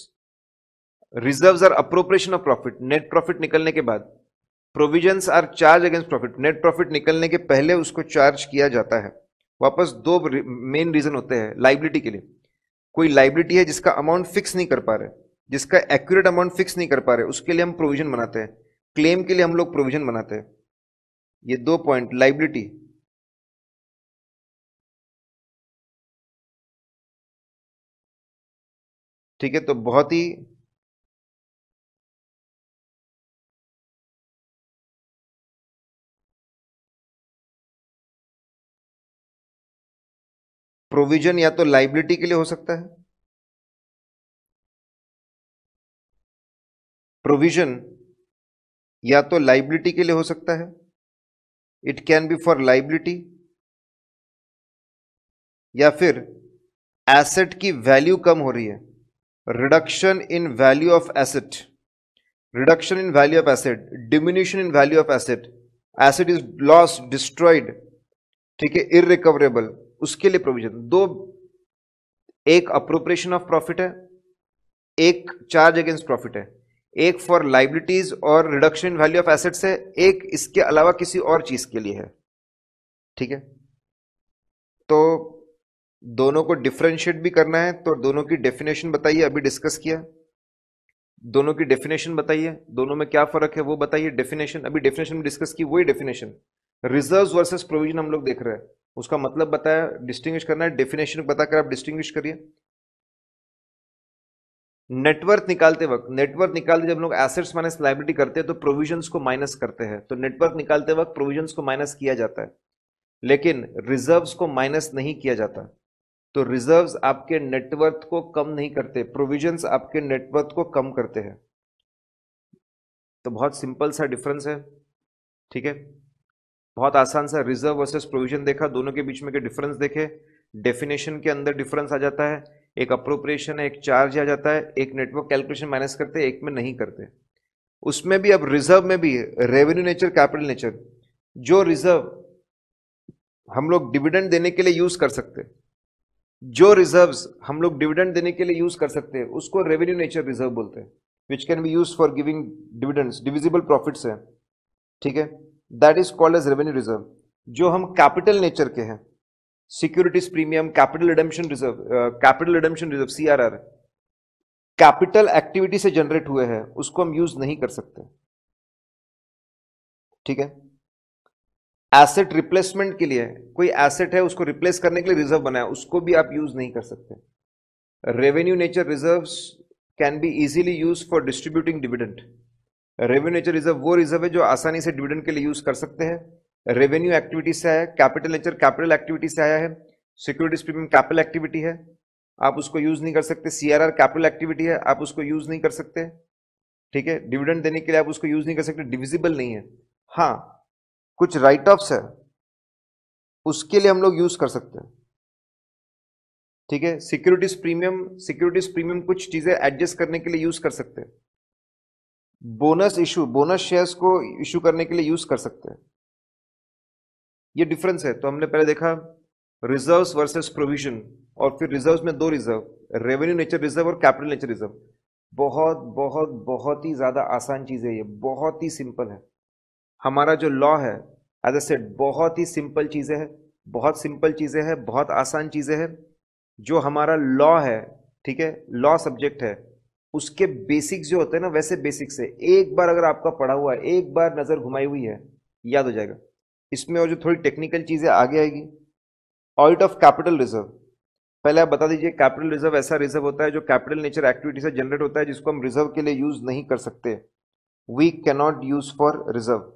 Reserves are appropriation of profit. Net profit nikalne ke baad provisions are charge against profit net profit nikalne ke pehle usko charge kiya jata hai वापस दो main reason होते हैं liability के लिए कोई liability है जिसका amount fix नहीं कर पा रहे जिसका एक्यूरेट अमाउंट फिक्स नहीं कर पा रहे उसके लिए हम प्रोविजन बनाते हैं क्लेम के लिए हम लोग प्रोविजन बनाते हैं ये दो पॉइंट लाइबिलिटी ठीक है तो बहुत ही प्रोविजन या तो लाइबिलिटी के लिए हो सकता है प्रोविजन या तो लाइबिलिटी के लिए हो सकता है it can be for liability या फिर एसेट की वैल्यू कम हो रही है reduction in value of asset reduction in value of asset diminution in value of asset asset is lost destroyed ठीक है इररिकवरेबल उसके लिए प्रोविजन दो एक अप्रोप्रिएशन ऑफ प्रॉफिट है एक चार्ज अगेंस्ट प्रॉफिट है एक फॉर लाइबिलिटीज और रिडक्शन वैल्यू ऑफ एसेट्स है एक इसके अलावा किसी और चीज के लिए है ठीक है तो दोनों को डिफ्रेंशिएट भी करना है तो दोनों की डेफिनेशन बताइए अभी डिस्कस किया दोनों की डेफिनेशन बताइए दोनों में क्या फर्क है वो बताइए डेफिनेशन अभी डेफिनेशन में डिस्कस की वही डेफिनेशन रिजर्व वर्सेस प्रोविजन हम लोग देख रहे हैं उसका मतलब बताया डिस्टिंग्विश करना है डेफिनेशन बताकर आप डिस्टिंग्विश करिए नेटवर्क निकालते वक्त नेटवर्क निकालते जब लोग एसेट्स माइनस लाइबिलिटी करते हैं तो प्रोविजंस को माइनस करते हैं तो नेटवर्क निकालते वक्त प्रोविजंस को माइनस किया जाता है लेकिन रिजर्व्स को माइनस नहीं किया जाता तो रिजर्व्स आपके नेटवर्थ को कम नहीं करते प्रोविजंस आपके नेटवर्थ को कम करते हैं तो बहुत सिंपल सा डिफरेंस है ठीक है बहुत आसान सा रिजर्व वर्सेस प्रोविजन देखा दोनों के बीच में के डिफरेंस देखे डेफिनेशन के अंदर डिफरेंस आ जाता है एक अप्रोप्रिएशन है एक चार्ज आ जाता है एक नेटवर्क कैलकुलेशन माइनस करते एक में नहीं करते उसमें भी अब रिजर्व में भी रेवेन्यू नेचर कैपिटल नेचर जो रिजर्व हम लोग डिविडेंड देने के लिए यूज कर सकते जो रिजर्व्स हम लोग डिविडेंड देने के लिए यूज कर सकते हैं उसको रेवेन्यू नेचर रिजर्व बोलते हैं which can be use for giving dividends divisible profits है ठीक है that is called as revenue reserve जो हम कैपिटल नेचर के हैं securities premium capital redemption reserve capital redemption reserve C R R capital activity से जनरेट हुए हैं उसको हम यूज नहीं कर सकते ठीक है एसेट रिप्लेसमेंट के लिए कोई एसेट है उसको रिप्लेस करने के लिए रिजर्व बनाया उसको भी आप यूज नहीं कर सकते revenue nature reserve can be easily use for distributing dividend revenue nature reserve वो रिजर्व है जो आसानी से डिविडेंड के लिए यूज कर सकते हैं रेवेन्यू एक्टिविटी से आया है कैपिटल नेचर कैपिटल एक्टिविटी से आया है सिक्योरिटीज प्रीमियम कैपिटल एक्टिविटी है आप उसको यूज नहीं कर सकते सी कैपिटल एक्टिविटी है आप उसको यूज नहीं कर सकते ठीक है डिविडेंड देने के लिए आप उसको यूज नहीं कर सकते डिविजिबल नहीं है हाँ कुछ राइट ऑफ्स है उसके लिए हम लोग यूज कर सकते हैं ठीक है सिक्योरिटीज प्रीमियम सिक्योरिटीज प्रीमियम कुछ चीजें एडजस्ट करने के लिए यूज कर सकते हैं बोनस इशू बोनस शेयर्स को इशू करने के लिए यूज कर सकते हैं ये डिफरेंस है तो हमने पहले देखा रिजर्व वर्सेस प्रोविजन और फिर रिजर्व में दो रिजर्व रेवेन्यू नेचर रिजर्व और कैपिटल नेचर रिजर्व बहुत बहुत बहुत ही ज़्यादा आसान चीज़ है ये बहुत ही सिंपल है हमारा जो लॉ है एज ए सेट बहुत ही सिंपल चीज़ें हैं बहुत सिंपल चीज़ें हैं बहुत आसान चीज़ें हैं जो हमारा लॉ है ठीक है लॉ सब्जेक्ट है उसके बेसिक्स जो होते हैं ना वैसे बेसिक्स है एक बार अगर आपका पढ़ा हुआ है एक बार नज़र घुमाई हुई है याद हो जाएगा इसमें और जो थोड़ी टेक्निकल चीज़ें आगे आएगी ऑल्ट ऑफ कैपिटल रिजर्व पहले आप बता दीजिए कैपिटल रिजर्व ऐसा रिजर्व होता है जो कैपिटल नेचर एक्टिविटी से जनरेट होता है जिसको हम रिजर्व के लिए यूज़ नहीं कर सकते we cannot use for reserve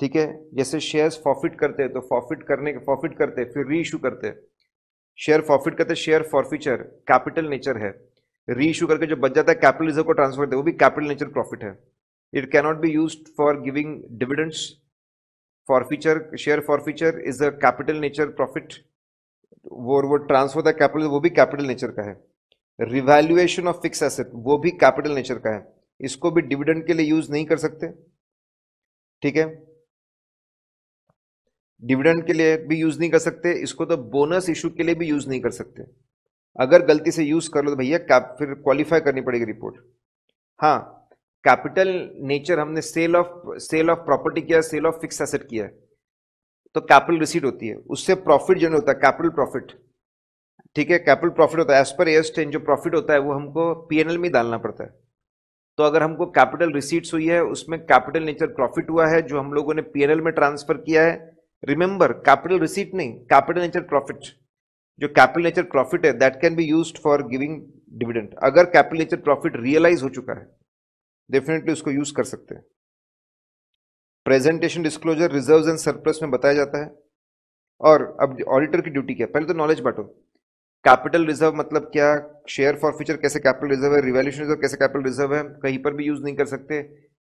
ठीक है जैसे शेयर्स फॉफिट करते हैं तो फॉफिट करने के फॉफिट करते फिर री इशू करते शेयर फॉफिट करते शेयर फ्यूचर कैपिटल नेचर है री इशू करके जो बच जाता है कैपिटल रिजर्व को ट्रांसफर करते वो भी कैपिटल नेचर प्रॉफिट है it cannot be use for giving dividends future share for future is a capital nature profit वो वो ट्रांसफर था कैपिटल वो भी कैपिटल नेचर का है रिवैल्यूएशन ऑफ फिक्स एसेट वो भी कैपिटल नेचर का है इसको भी डिविडेंड के लिए यूज नहीं कर सकते ठीक है डिविडेंड के लिए भी यूज़ नहीं कर सकते इसको तो बोनस इशू के लिए भी यूज़ नहीं कर सकते अगर गलती से यूज़ कर लो तो भैया कैप फिर क्वालिफाई करनी पड़ेगी रिपोर्ट हाँ कैपिटल नेचर हमने sale of sale of property किया सेल ऑफ फिक्स एसेट किया तो कैपिटल रिसीट होती है उससे प्रॉफिट जनरेट होता है कैपिटल प्रॉफिट ठीक है कैपिटल प्रॉफिट होता है एज पर एस टेन जो प्रॉफिट होता है वो हमको पी में डालना पड़ता है तो अगर हमको कैपिटल रिसीट्स हुई है उसमें कैपिटल नेचर प्रॉफिट हुआ है जो हम लोगों ने पी में ट्रांसफर किया है रिमेंबर कैपिटल रिसीट नहीं कैपिटल नेचर प्रॉफिट जो कैपिटल नेचर प्रॉफिट है that can be use for giving dividend अगर कैपिटल नेचर प्रॉफिट रियलाइज हो चुका है डेफिनेटली उसको यूज कर सकते हैं presentation disclosure reserve and surplus में बताया जाता है और अब ऑडिटर की ड्यूटी क्या पहले तो नॉलेज बांटो कैपिटल रिजर्व मतलब क्या शेयर फॉर फ्यूचर कैसे कैपिटल रिजर्व है रिवेल्यूशन रिजर्व कैसे कैपिटल रिजर्व है कहीं पर भी यूज नहीं कर सकते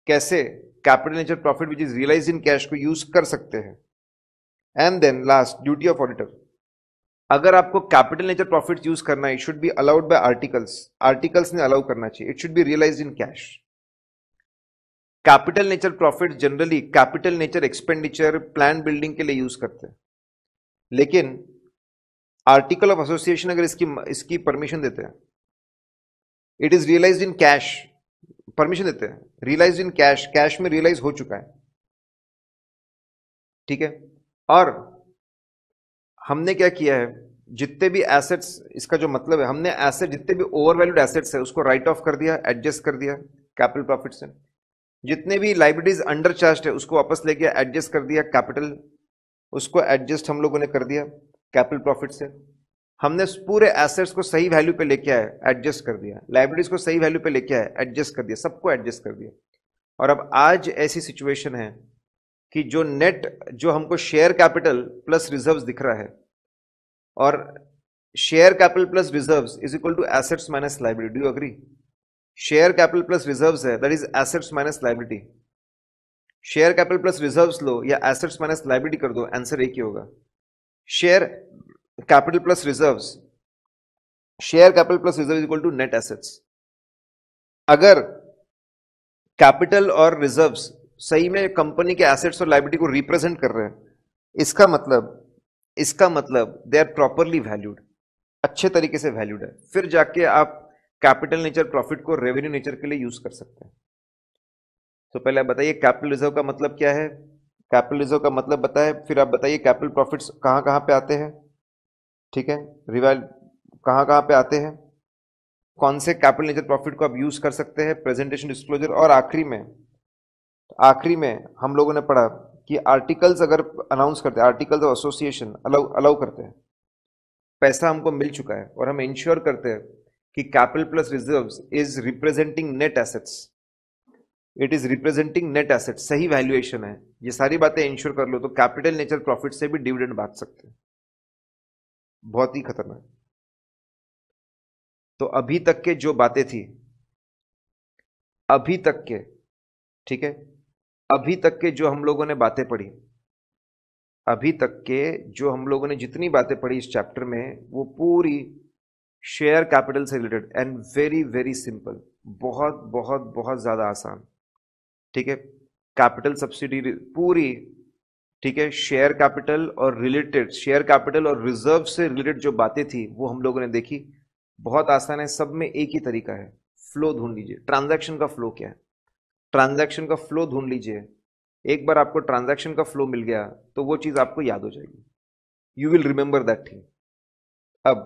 कैसे capital nature profit which is realise in cash को यूज कर सकते हैं and then last duty of auditor अगर आपको कैपिटल नेचर प्रॉफिट यूज करना है it should be allowed by articles articles ने अलाउ करना चाहिए it should be realise in cash capital nature profit generally capital nature expenditure plan building के लिए use करते हैं लेकिन आर्टिकल ऑफ एसोसिएशन अगर इसकी इसकी परमिशन देते हैं it is realise in cash permission देते हैं रियलाइज इन कैश कैश में रियलाइज हो चुका है ठीक है और हमने क्या किया है जितने भी एसेट्स इसका जो मतलब है हमने एसेट जितने भी ओवर वैल्यूड एसेट्स है उसको राइट ऑफ कर दिया एडजस्ट कर दिया कैपिटल प्रॉफिट से जितने भी लाइब्रेरीज अंडर चार्ज है उसको वापस ले गया एडजस्ट कर दिया कैपिटल उसको एडजस्ट हम लोगों ने कर दिया कैपिटल प्रॉफिट से हमने पूरे एसेट्स को सही वैल्यू पे लेके आए एडजस्ट कर दिया लाइब्रेरीज को सही वैल्यू पे लेके आए एडजस्ट कर दिया सबको एडजस्ट कर दिया और अब आज ऐसी सिचुएशन है कि जो नेट जो हमको शेयर कैपिटल प्लस रिजर्व्स दिख रहा है और share capital plus reserves is equal to assets minus liability do agree share capital plus reserves है that is assets minus liability share capital plus reserves लो या एसेट्स माइनस लाइबिलिटी कर दो answer एक ही होगा share capital plus reserves share capital plus reserve equal to net assets अगर capital और रिजर्व्स सही में कंपनी के एसेट्स और लाइबिलिटी को रिप्रेजेंट कर रहे हैं इसका मतलब इसका मतलब दे आर प्रॉपरली वैल्यूड अच्छे तरीके से वैल्यूड है फिर जाके आप कैपिटल नेचर प्रॉफिट को रेवेन्यू नेचर के लिए यूज कर सकते हैं तो पहले आप बताइए कैपिटल रिजर्व का मतलब क्या है कैपिटल रिजर्व का मतलब बताए फिर आप बताइए कैपिटल प्रॉफिट्स कहाँ कहाँ पे आते हैं ठीक है रिवाइल कहाँ कहाँ पे आते हैं कौन से कैपिटल नेचर प्रॉफिट को आप यूज कर सकते हैं प्रेजेंटेशन डिस्क्लोजर और आखिरी में आखिरी में हम लोगों ने पढ़ा कि आर्टिकल्स अगर अनाउंस करते हैं articles of association allow allow करते हैं पैसा हमको मिल चुका है और हम इंश्योर करते हैं कि capital plus reserves is representing net assets it is representing net asset सही वैल्यूएशन है ये सारी बातें इंश्योर कर लो तो कैपिटल नेचर प्रॉफिट से भी डिविडेंड बांट सकते हैं बहुत ही खतरनाक तो अभी तक के जो बातें थी अभी तक के ठीक है अभी तक के जो हम लोगों ने बातें पढ़ी अभी तक के जो हम लोगों ने जितनी बातें पढ़ी इस चैप्टर में वो पूरी शेयर कैपिटल से related and very very simple बहुत बहुत बहुत ज़्यादा आसान ठीक है कैपिटल सब्सिडी पूरी ठीक है शेयर कैपिटल और रिलेटेड शेयर कैपिटल और रिजर्व से रिलेटेड जो बातें थी वो हम लोगों ने देखी बहुत आसान है सब में एक ही तरीका है फ्लो ढूंढ लीजिए ट्रांजैक्शन का फ्लो क्या है ट्रांजैक्शन का फ्लो ढूंढ लीजिए एक बार आपको ट्रांजैक्शन का फ्लो मिल गया तो वो चीज़ आपको याद हो जाएगी you will remember that thing अब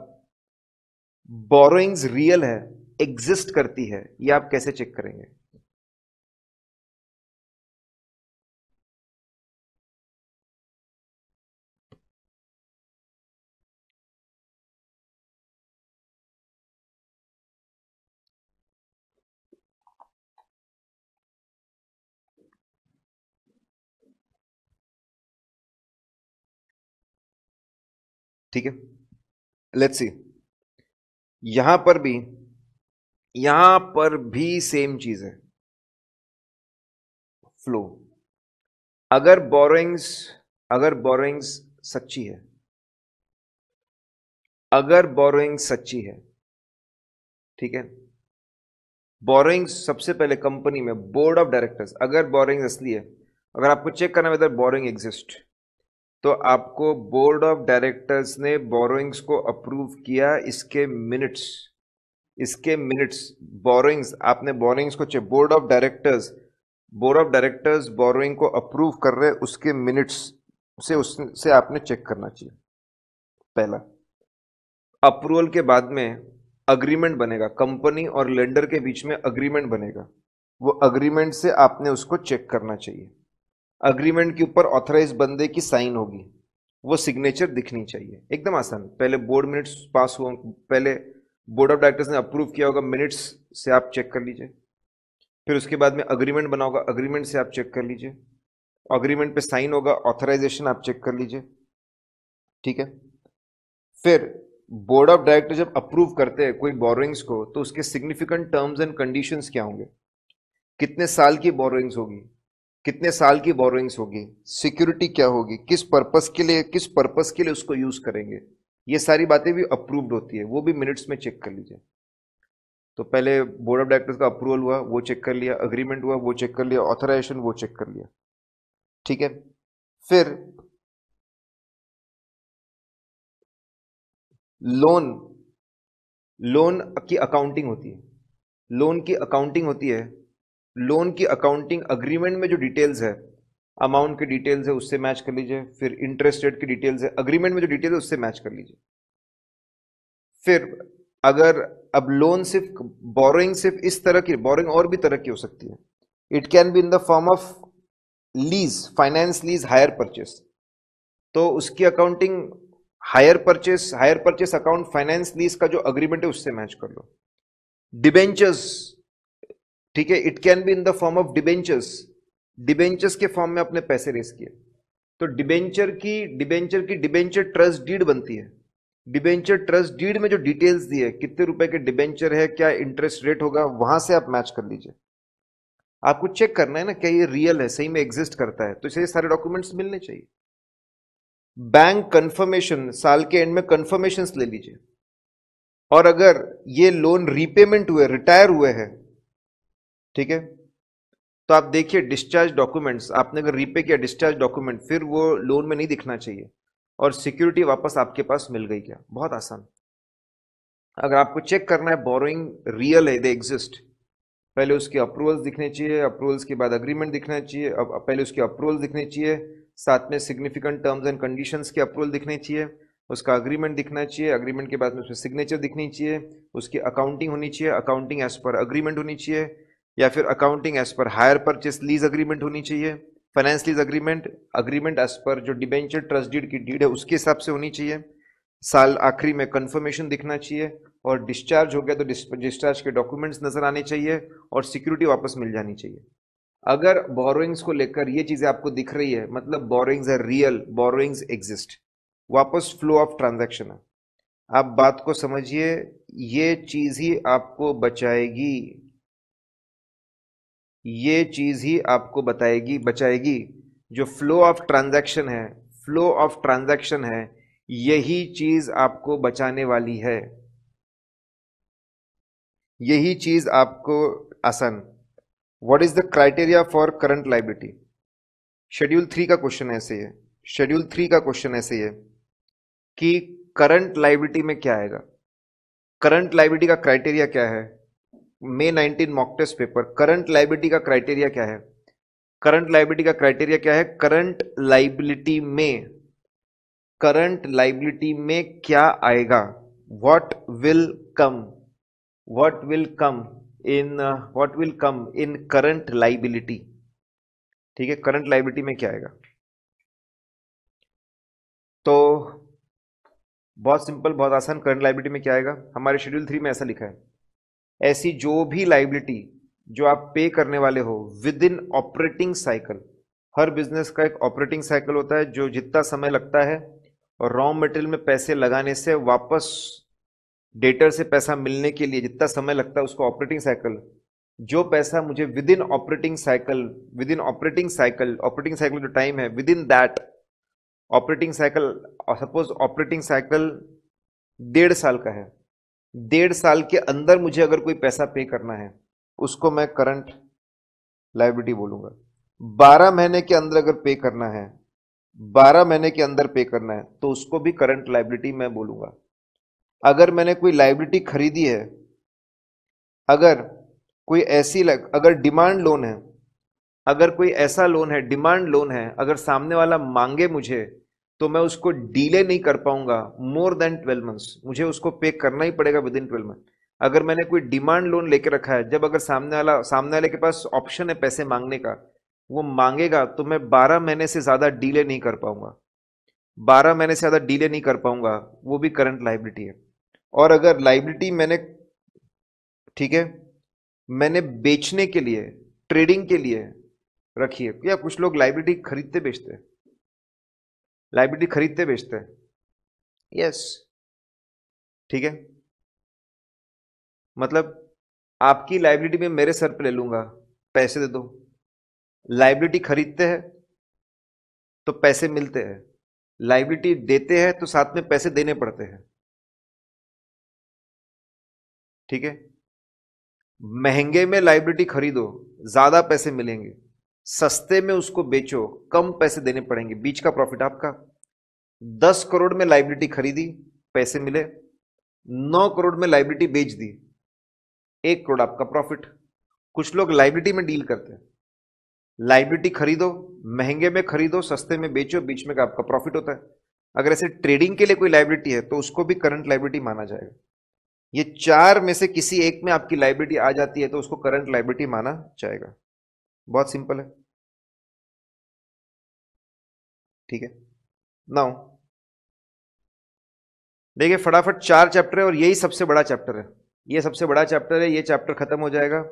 बोरोइंग्स रियल है एग्जिस्ट करती है ये आप कैसे चेक करेंगे ठीक है लेट्स सी यहां पर भी यहां पर भी सेम चीज है फ्लो अगर बोरोइंग्स अगर बोरोइंग्स सच्ची है अगर बोरोइंग सच्ची है ठीक है बोरोइंग सबसे पहले कंपनी में बोर्ड ऑफ डायरेक्टर्स अगर बोरिंग असली है अगर आपको चेक करना है बोरिंग एग्जिस्ट तो आपको बोर्ड ऑफ डायरेक्टर्स ने बोरोइंग्स को अप्रूव किया इसके मिनट्स इसके मिनट्स बोरोइंग्स आपने बोरोइंग्स को board of directors board of directors borrowing को अप्रूव कर रहे उसके मिनट्स से उससे आपने चेक करना चाहिए पहला अप्रूवल के बाद में अग्रीमेंट बनेगा कंपनी और लेंडर के बीच में अग्रीमेंट बनेगा वो अग्रीमेंट से आपने उसको चेक करना चाहिए अग्रीमेंट के ऊपर ऑथराइज बंदे की साइन होगी वो सिग्नेचर दिखनी चाहिए एकदम आसान पहले बोर्ड मिनट्स पास हुआ पहले बोर्ड ऑफ डायरेक्टर्स ने अप्रूव किया होगा मिनट्स से आप चेक कर लीजिए फिर उसके बाद में अग्रीमेंट बना होगा अग्रीमेंट से आप चेक कर लीजिए अग्रीमेंट पे साइन होगा ऑथराइजेशन आप चेक कर लीजिए ठीक है फिर बोर्ड ऑफ डायरेक्टर जब अप्रूव करते हैं कोई बोरोइंग्स को तो उसके सिग्निफिकेंट टर्म्स एंड कंडीशंस क्या होंगे कितने साल की बोरोइंग्स होगी कितने साल की बोरोइंग्स होगी सिक्योरिटी क्या होगी किस पर्पस के लिए किस पर्पस के लिए उसको यूज करेंगे ये सारी बातें भी अप्रूव्ड होती है वो भी मिनट्स में चेक कर लीजिए तो पहले बोर्ड ऑफ डायरेक्टर्स का अप्रूवल हुआ वो चेक कर लिया अग्रीमेंट हुआ वो चेक कर लिया ऑथराइजेशन वो चेक कर लिया ठीक है फिर लोन लोन की अकाउंटिंग होती है लोन की अकाउंटिंग होती है लोन की अकाउंटिंग अग्रीमेंट में जो डिटेल्स है अमाउंट की डिटेल्स है उससे मैच कर लीजिए फिर इंटरेस्ट रेट की डिटेल्स है अग्रीमेंट में जो डिटेल है उससे मैच कर लीजिए फिर अगर अब लोन सिर्फ बोरोइंग सिर्फ इस तरह की बोरोइंग और भी तरह की हो सकती है it can be in the form of lease finance lease hire purchase तो उसकी accounting hire purchase hire purchase account finance lease का जो अग्रीमेंट है उससे मैच कर लो डिबेंचर्स ठीक है it can be in the form of debentures debentures के फॉर्म में आपने पैसे रेस किए तो डिबेंचर की डिबेंचर की डिबेंचर ट्रस्ट डीड बनती है डिबेंचर ट्रस्ट डीड में जो डिटेल्स दी है कितने रुपए के डिबेंचर है क्या इंटरेस्ट रेट होगा वहां से आप मैच कर लीजिए आपको चेक करना है ना क्या ये रियल है सही में एग्जिस्ट करता है तो इसे सारे डॉक्यूमेंट्स मिलने चाहिए बैंक कंफर्मेशन साल के एंड में कंफर्मेशन ले लीजिए और अगर ये लोन रीपेमेंट हुए रिटायर हुए हैं ठीक है तो आप देखिए डिस्चार्ज डॉक्यूमेंट्स आपने अगर रीपे किया डिस्चार्ज डॉक्यूमेंट फिर वो लोन में नहीं दिखना चाहिए और सिक्योरिटी वापस आपके पास मिल गई क्या बहुत आसान अगर आपको चेक करना है बोरोइंग रियल है दे एग्जिस्ट पहले उसके अप्रूवल्स दिखने चाहिए अप्रूवल्स के बाद अग्रीमेंट दिखना चाहिए अब पहले उसके अप्रूवल दिखने चाहिए साथ में सिग्निफिकेंट टर्म्स एंड कंडीशंस के अप्रूवल दिखने चाहिए उसका अग्रीमेंट दिखना चाहिए अग्रीमेंट के बाद में उसमें सिग्नेचर दिखनी चाहिए उसकी अकाउंटिंग होनी चाहिए अकाउंटिंग एज पर अग्रीमेंट होनी चाहिए या फिर accounting as per hire purchase lease agreement होनी चाहिए finance lease agreement agreement as per जो डिबेंचर ट्रस्ट डीड की डीड है उसके हिसाब से होनी चाहिए साल आखिरी में कंफर्मेशन दिखना चाहिए और डिस्चार्ज हो गया तो डिस्चार्ज के डॉक्यूमेंट्स नज़र आने चाहिए और सिक्योरिटी वापस मिल जानी चाहिए अगर बोरोइंग्स को लेकर ये चीज़ें आपको दिख रही है मतलब borrowings are real borrowings exist वापस फ्लो ऑफ ट्रांजेक्शन है आप बात को समझिए ये चीज़ ही आपको बचाएगी ये चीज़ ही आपको बताएगी बचाएगी जो फ्लो ऑफ ट्रांजैक्शन है फ्लो ऑफ ट्रांजैक्शन है यही चीज़ आपको बचाने वाली है यही चीज़ आपको आसान what is the criteria for current liability schedule three का क्वेश्चन ऐसे है शेड्यूल थ्री का क्वेश्चन ऐसे है कि करंट लाइबिलिटी में क्या आएगा करंट लाइबिलिटी का क्राइटेरिया क्या है May 19 mock test paper current liability का क्राइटेरिया क्या है करंट लाइबिलिटी का क्राइटेरिया क्या है करंट लाइबिलिटी में करंट लाइबिलिटी में क्या आएगा what will come what will come in what will come in current liability ठीक है करंट लाइबिलिटी में क्या आएगा तो बहुत सिंपल बहुत आसान करंट लाइबिलिटी में क्या आएगा हमारे शेड्यूल थ्री में ऐसा लिखा है ऐसी जो भी लाइबिलिटी जो आप पे करने वाले हो विद इन ऑपरेटिंग साइकिल हर बिजनेस का एक ऑपरेटिंग साइकिल होता है जो जितना समय लगता है और रॉ मटेरियल में पैसे लगाने से वापस डेटर से पैसा मिलने के लिए जितना समय लगता है उसको ऑपरेटिंग साइकिल जो पैसा मुझे within operating cycle within operating cycle operating cycle जो टाइम है within that operating cycle suppose operating cycle डेढ़ साल का है डेढ़ साल के अंदर मुझे अगर कोई पैसा पे करना है उसको मैं करंट लाइबिलिटी बोलूंगा बारह महीने के अंदर अगर पे करना है बारह महीने के अंदर पे करना है तो उसको भी करंट लाइबिलिटी मैं बोलूंगा अगर मैंने कोई लाइबिलिटी खरीदी है अगर कोई ऐसी लग, अगर डिमांड लोन है अगर कोई ऐसा लोन है डिमांड लोन है अगर सामने वाला मांगे मुझे तो मैं उसको डीले नहीं कर पाऊंगा मोर देन ट्वेल्व मंथ्स मुझे उसको पे करना ही पड़ेगा विद इन ट्वेल्व मंथ अगर मैंने कोई डिमांड लोन लेके रखा है जब अगर सामने वाला सामने वाले के पास ऑप्शन है पैसे मांगने का वो मांगेगा तो मैं बारह महीने से ज़्यादा डीले नहीं कर पाऊंगा बारह महीने से ज़्यादा डीले नहीं कर पाऊंगा वो भी करंट लाइबिलिटी है और अगर लाइबिलिटी मैंने ठीक है मैंने बेचने के लिए ट्रेडिंग के लिए रखी है या कुछ लोग लाइबिलिटी खरीदते बेचते हैं लाइब्रेरी खरीदते बेचते हैं यस ठीक है मतलब आपकी लाइब्रेरी में मेरे सर पे ले लूंगा पैसे दे दो लाइब्रेटी खरीदते हैं तो पैसे मिलते हैं लाइब्रेटी देते हैं तो साथ में पैसे देने पड़ते हैं ठीक है महंगे में लाइब्रेटी खरीदो ज्यादा पैसे मिलेंगे सस्ते में उसको बेचो कम पैसे देने पड़ेंगे बीच का प्रॉफिट आपका दस करोड़ में लाइबिलिटी खरीदी पैसे मिले नौ करोड़ में लाइबिलिटी बेच दी एक करोड़ आपका प्रॉफिट कुछ लोग लाइबिलिटी में डील करते हैं लाइबिलिटी खरीदो महंगे में खरीदो सस्ते में बेचो बीच में का आपका प्रॉफिट होता है अगर ऐसे ट्रेडिंग के लिए कोई लाइबिलिटी है तो उसको भी करंट लाइबिलिटी माना जाएगा ये चार में से किसी एक में आपकी लाइबिलिटी आ जाती है तो उसको करंट लाइबिलिटी माना जाएगा बहुत सिंपल है ठीक है नाउ देखिए फटाफट चार चैप्टर है और यही सबसे बड़ा चैप्टर है ये सबसे बड़ा चैप्टर है ये चैप्टर खत्म हो जाएगा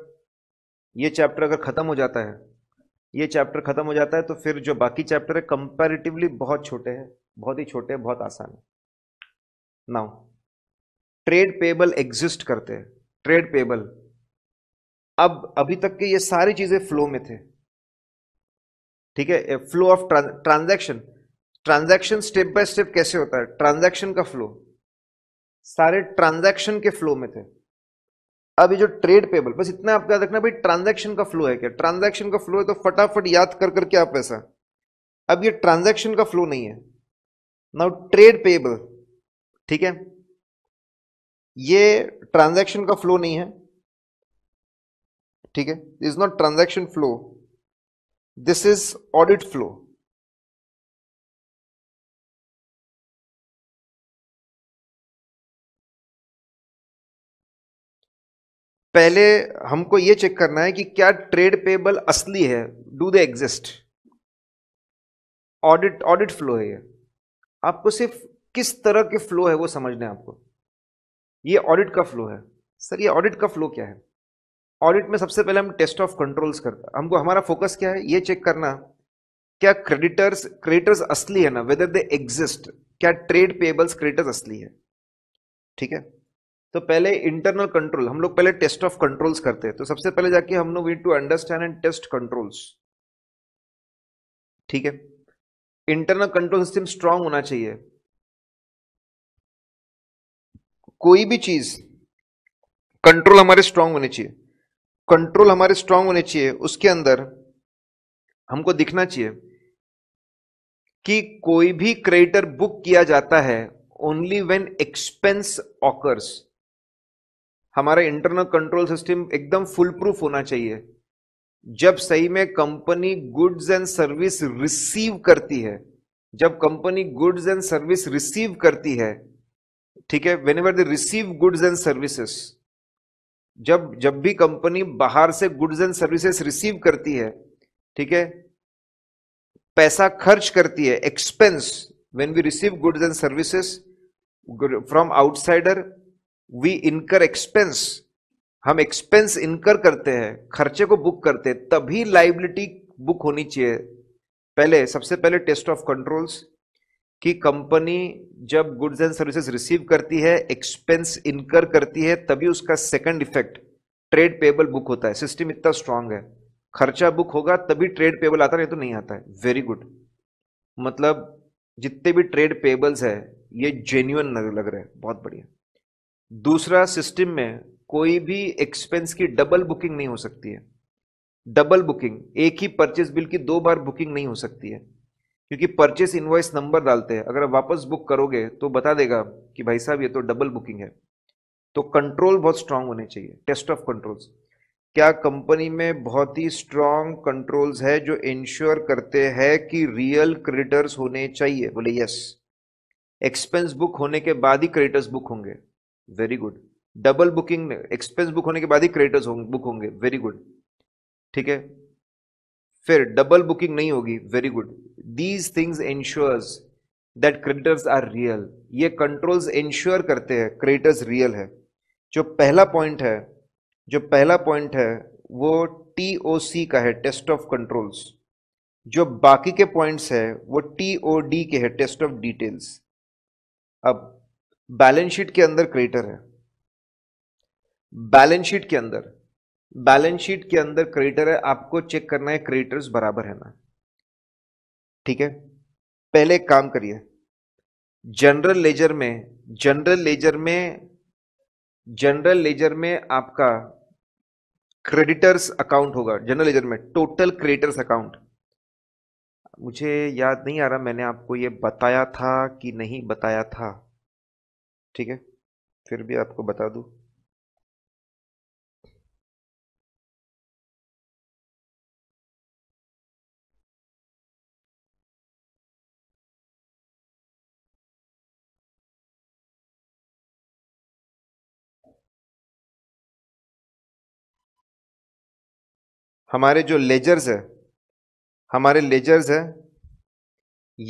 ये चैप्टर अगर खत्म हो जाता है ये चैप्टर खत्म हो जाता है तो फिर जो बाकी चैप्टर है कंपैरेटिवली बहुत छोटे हैं बहुत ही छोटे हैं बहुत आसान है नाउ ट्रेड पेबल एग्जिस्ट करते हैं ट्रेड पेबल अब अभी तक के ये सारी चीजें फ्लो में थे ठीक है flow of transaction transaction step by step कैसे होता है ट्रांजेक्शन का फ्लो सारे ट्रांजेक्शन के फ्लो में थे अब ये जो ट्रेड पेबल बस इतना आप याद रखना भाई ट्रांजेक्शन का फ्लो है क्या ट्रांजेक्शन का फ्लो है तो फटाफट याद कर करके आप ऐसा अब ये ट्रांजेक्शन का फ्लो नहीं है नाउ ट्रेड पेबल ठीक है ये ट्रांजेक्शन का फ्लो नहीं है ठीक है is not transaction flow this is audit flow पहले हमको यह चेक करना है कि क्या ट्रेड पेबल असली है do they exist audit audit flow है ये आपको सिर्फ किस तरह के फ्लो है वो समझना है आपको ये ऑडिट का फ्लो है सर ये ऑडिट का फ्लो क्या है ऑडिट में सबसे पहले हम टेस्ट ऑफ कंट्रोल्स करते हैं हमको हमारा फोकस क्या है ये चेक करना क्या क्रेडिटर्स क्रेडिटर्स असली है ना वेदर दे एग्जिस्ट क्या ट्रेड पेबल्स क्रेडिटर्स असली है ठीक है तो पहले इंटरनल कंट्रोल हम लोग पहले टेस्ट ऑफ कंट्रोल्स करते हैं तो सबसे पहले जाके हम लोग need to understand and test controls ठीक है इंटरनल कंट्रोल सिस्टम स्ट्रांग होना चाहिए कोई भी चीज कंट्रोल हमारे स्ट्रांग होने चाहिए कंट्रोल हमारे स्ट्रांग होने चाहिए उसके अंदर हमको दिखना चाहिए कि कोई भी क्रेडिटर बुक किया जाता है ओनली वेन एक्सपेंस ऑकर्स हमारा इंटरनल कंट्रोल सिस्टम एकदम फुल प्रूफ होना चाहिए जब सही में company goods and service receive करती है जब company goods and service receive करती है ठीक है whenever they receive goods and services जब जब भी कंपनी बाहर से गुड्स एंड सर्विसेज रिसीव करती है ठीक है पैसा खर्च करती है expense when we receive goods and services from outsider we incur expense हम एक्सपेंस इनकर करते हैं खर्चे को बुक करते हैं तभी लाइबिलिटी बुक होनी चाहिए पहले सबसे पहले टेस्ट ऑफ कंट्रोल्स कि कंपनी जब गुड्स एंड सर्विसेज रिसीव करती है एक्सपेंस इनकर करती है तभी उसका second effect trade payable book होता है सिस्टम इतना स्ट्रांग है खर्चा बुक होगा तभी ट्रेड पेबल आता नहीं तो नहीं आता है वेरी गुड मतलब जितने भी ट्रेड पेबल्स है ये जेन्यून लग रहा है बहुत बढ़िया दूसरा सिस्टम में कोई भी एक्सपेंस की डबल बुकिंग नहीं हो सकती है डबल बुकिंग एक ही परचेज बिल की दो बार बुकिंग नहीं हो सकती है क्योंकि परचेस इन्वॉइस नंबर डालते हैं अगर वापस बुक करोगे तो बता देगा कि भाई साहब ये तो डबल बुकिंग है तो कंट्रोल बहुत स्ट्रांग होने चाहिए टेस्ट ऑफ कंट्रोल्स क्या कंपनी में बहुत ही स्ट्रांग कंट्रोल्स है जो इंश्योर करते हैं कि रियल क्रेडिटर्स होने चाहिए बोले यस एक्सपेंस बुक होने के बाद ही क्रेडिटर्स बुक होंगे very good double booking expense book होने के बाद ही क्रेडिटर्स बुक होंगे वेरी गुड ठीक है फिर डबल बुकिंग नहीं होगी very good these things ensures that creditors are real ये कंट्रोल्स इंश्योर करते हैं क्रेडिटर्स रियल है जो पहला पॉइंट है जो पहला पॉइंट है वो टी ओ सी का है टेस्ट ऑफ कंट्रोल्स जो बाकी के पॉइंट्स है वो टी ओ डी के है टेस्ट ऑफ डिटेल्स अब बैलेंस शीट के अंदर क्रेडिटर है बैलेंस शीट के अंदर बैलेंस शीट के अंदर क्रेडिटर है आपको चेक करना है क्रेडिटर्स बराबर है ना ठीक है पहले एक काम करिए जनरल लेजर में जनरल लेजर में जनरल लेजर में आपका क्रेडिटर्स अकाउंट होगा जनरल लेजर में टोटल क्रेडिटर्स अकाउंट मुझे याद नहीं आ रहा मैंने आपको ये बताया था कि नहीं बताया था ठीक है फिर भी आपको बता दूं हमारे जो लेजर्स है हमारे लेजर्स है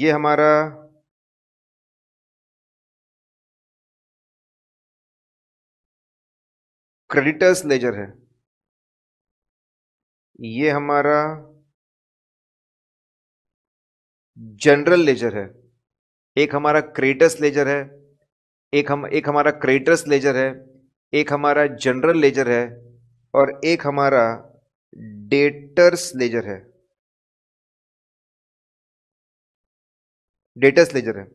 ये हमारा क्रेडिटर्स लेजर है ये हमारा जनरल लेजर है एक हमारा क्रेडिटर्स लेजर है एक हम एक हमारा क्रेडिटर्स लेजर है एक हमारा जनरल लेजर है और एक हमारा डेटर्स लेजर है डेटर्स लेजर है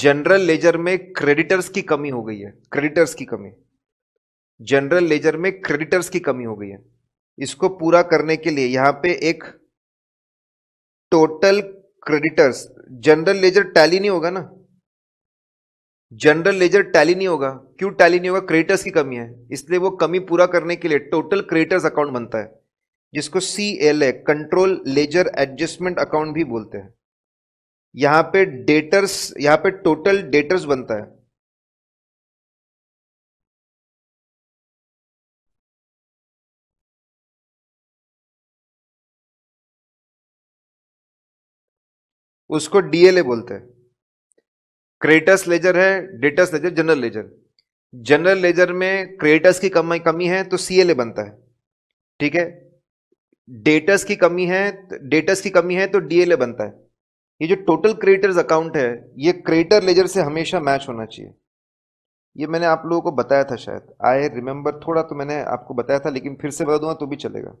जनरल लेजर में क्रेडिटर्स की कमी हो गई है क्रेडिटर्स की कमी जनरल लेजर में क्रेडिटर्स की कमी हो गई है इसको पूरा करने के लिए यहां पे एक total creditors general ledger tally नहीं होगा ना जनरल लेजर टैली नहीं होगा क्यों टैली नहीं होगा क्रेडिटर्स की कमी है इसलिए वो कमी पूरा करने के लिए टोटल क्रेडिटर्स अकाउंट बनता है जिसको C L A control ledger adjustment account भी बोलते हैं यहां पे डेटर्स यहां पे टोटल डेटर्स बनता है उसको डीएलए बोलते हैं क्रेटस लेजर है debtors ledger general ledger general ledger में क्रेटस की कमी कमी है तो सीएलए बनता है ठीक है डेटर्स की कमी है डेटर्स की कमी है तो डीएलए बनता है ये जो टोटल क्रिएटर्स अकाउंट है ये क्रिएटर लेजर से हमेशा मैच होना चाहिए ये मैंने आप लोगों को बताया था शायद आई रिमेंबर थोड़ा तो मैंने आपको बताया था लेकिन फिर से बता दूंगा तो भी चलेगा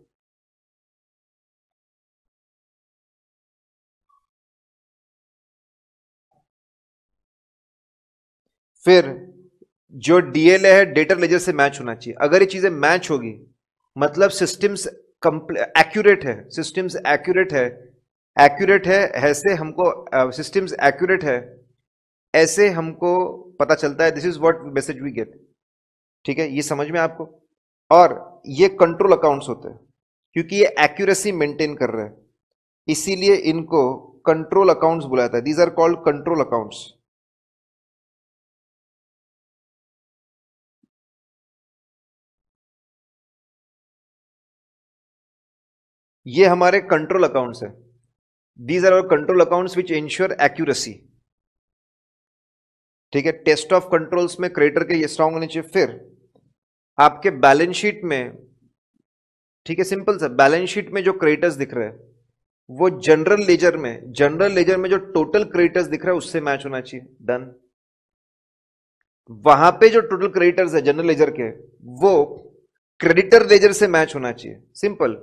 फिर जो डीएलए है डेटर लेजर से मैच होना चाहिए अगर ये चीजें मैच होगी मतलब सिस्टम्स एक्यूरेट है सिस्टम्स एक्यूरेट है एक्यूरेट है ऐसे हमको सिस्टम्स uh, एक्यूरेट है ऐसे हमको पता चलता है this is what message we get ठीक है ये समझ में आपको और ये कंट्रोल अकाउंट्स होते हैं क्योंकि ये एक्यूरेसी मेंटेन कर रहे हैं इसीलिए इनको कंट्रोल अकाउंट्स बुलाता है these are called control accounts ये हमारे कंट्रोल अकाउंट्स है these are our control accounts which ensure accuracy ठीक है टेस्ट ऑफ कंट्रोल्स में क्रेडिटर के ये स्ट्रांग होने चाहिए फिर आपके बैलेंस शीट में ठीक है सिंपल सा बैलेंस शीट में जो क्रेडिटर्स दिख रहे हैं वो जनरल लेजर में जनरल लेजर में जो टोटल क्रेडिटर्स दिख रहा है उससे मैच होना चाहिए डन वहां पे जो टोटल क्रेडिटर्स है जनरल लेजर के वो क्रेडिटर लेजर से मैच होना चाहिए simple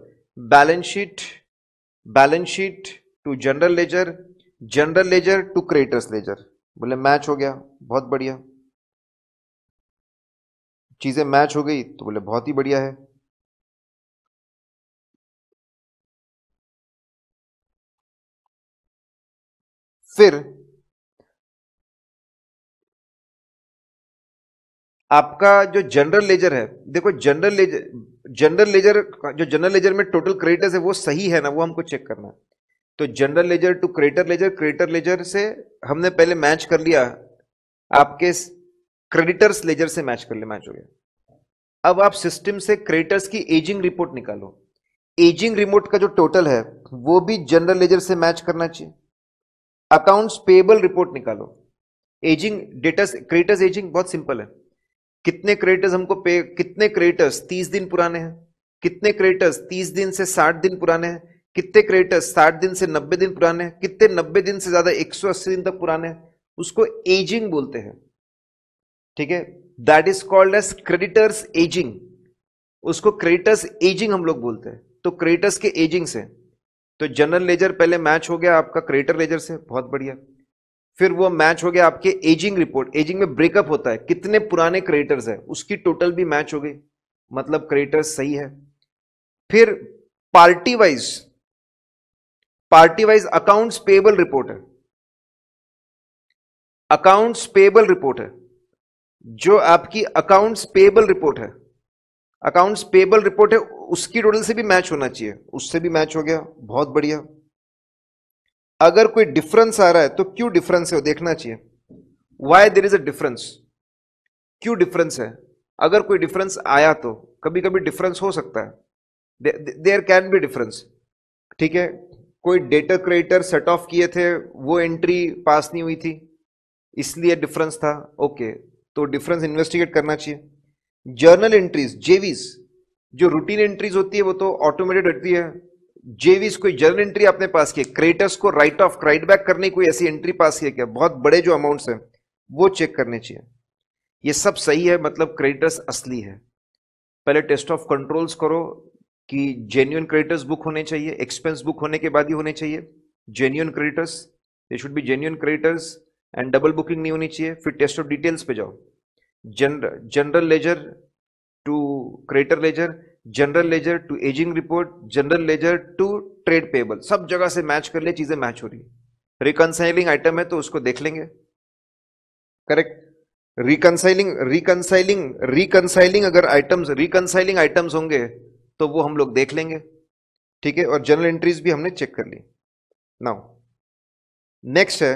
balance sheet balance sheet to general ledger general ledger to creditors ledger बोले मैच हो गया बहुत बढ़िया चीजें मैच हो गई तो बोले बहुत ही बढ़िया है फिर आपका जो जनरल लेजर है देखो जनरल लेजर जनरल लेजर जो जनरल लेजर में टोटल क्रेडिटर्स है वो सही है ना वो हमको चेक करना है तो general ledger to creditor ledger creditor ledger से हमने पहले मैच कर लिया आपके क्रेडिटर्स लेजर से मैच कर लिया मैच हो गया अब आप सिस्टम से क्रेडिटर्स की एजिंग रिपोर्ट निकालो एजिंग रिपोर्ट का जो टोटल है वो भी जनरल लेजर से मैच करना चाहिए अकाउंट्स पेबल रिपोर्ट निकालो एजिंग डेटस क्रेडिटर्स एजिंग बहुत सिंपल है कितने क्रेडिटर्स हमको पे कितने क्रेडिटर्स तीस दिन पुराने हैं कितने क्रेडिटर्स तीस दिन से साठ दिन पुराने हैं कितने क्रेडिटर्स साठ दिन से नब्बे दिन पुराने हैं कितने नब्बे दिन से ज्यादा एक सौ अस्सी दिन तक पुराने हैं उसको एजिंग बोलते हैं ठीक है that is called age creditors ageing उसको क्रेडिटर्स एजिंग हम लोग बोलते हैं तो क्रेडिटर्स के एजिंग से तो जनरल लेजर पहले मैच हो गया आपका क्रेडिटर लेजर से बहुत बढ़िया फिर वो मैच हो गया आपके एजिंग रिपोर्ट एजिंग में ब्रेकअप होता है कितने पुराने क्रेडिटर्स हैं उसकी टोटल भी मैच हो गई मतलब क्रेडिटर्स सही है फिर party wise party wise accounts payable report है अकाउंट्स पेबल रिपोर्ट है जो आपकी अकाउंट्स पेबल रिपोर्ट है अकाउंट्स पेबल रिपोर्ट है उसकी टोटल से भी मैच होना चाहिए उससे भी मैच हो गया बहुत बढ़िया अगर कोई डिफरेंस आ रहा है तो क्यों डिफरेंस है वो देखना चाहिए why there is a difference क्यों डिफरेंस है अगर कोई डिफरेंस आया तो कभी कभी डिफरेंस हो सकता है देयर कैन बी डिफरेंस ठीक है कोई डेटा क्रिएटर सेट ऑफ किए थे वो एंट्री पास नहीं हुई थी इसलिए डिफरेंस था ओके तो डिफरेंस इन्वेस्टिगेट करना चाहिए जर्नल एंट्रीज जेवीज जो रूटीन एंट्रीज होती है वो तो ऑटोमेटेड होती है जेवीस कोई जर्नल एंट्री आपने पास की क्रेडिटर्स को राइट ऑफ क्राइट बैक करने कोई ऐसी एंट्री पास की क्या बहुत बड़े जो अमाउंट्स हैं वो चेक करने चाहिए ये सब सही है मतलब क्रेडिटर्स असली है पहले टेस्ट ऑफ कंट्रोल्स करो कि जेन्यून क्रेडिटर्स बुक होने चाहिए एक्सपेंस बुक होने के बाद ही होने चाहिए genuine creditors they should be genuine creditors and double booking नहीं होनी चाहिए फिर टेस्ट ऑफ डिटेल्स पे जाओ general ledger to creditor ledger general ledger to ageing report general ledger to trade payable सब जगह से मैच कर ले चीजें मैच हो रही है रिकनसाइलिंग आइटम है तो उसको देख लेंगे करेक्ट रिकनसाइलिंग रिकनसाइलिंग रिकनसाइलिंग अगर आइटम्स रिकनसाइलिंग आइटम्स होंगे तो वो हम लोग देख लेंगे ठीक है और जनरल एंट्रीज भी हमने चेक कर ली नाउ नेक्स्ट है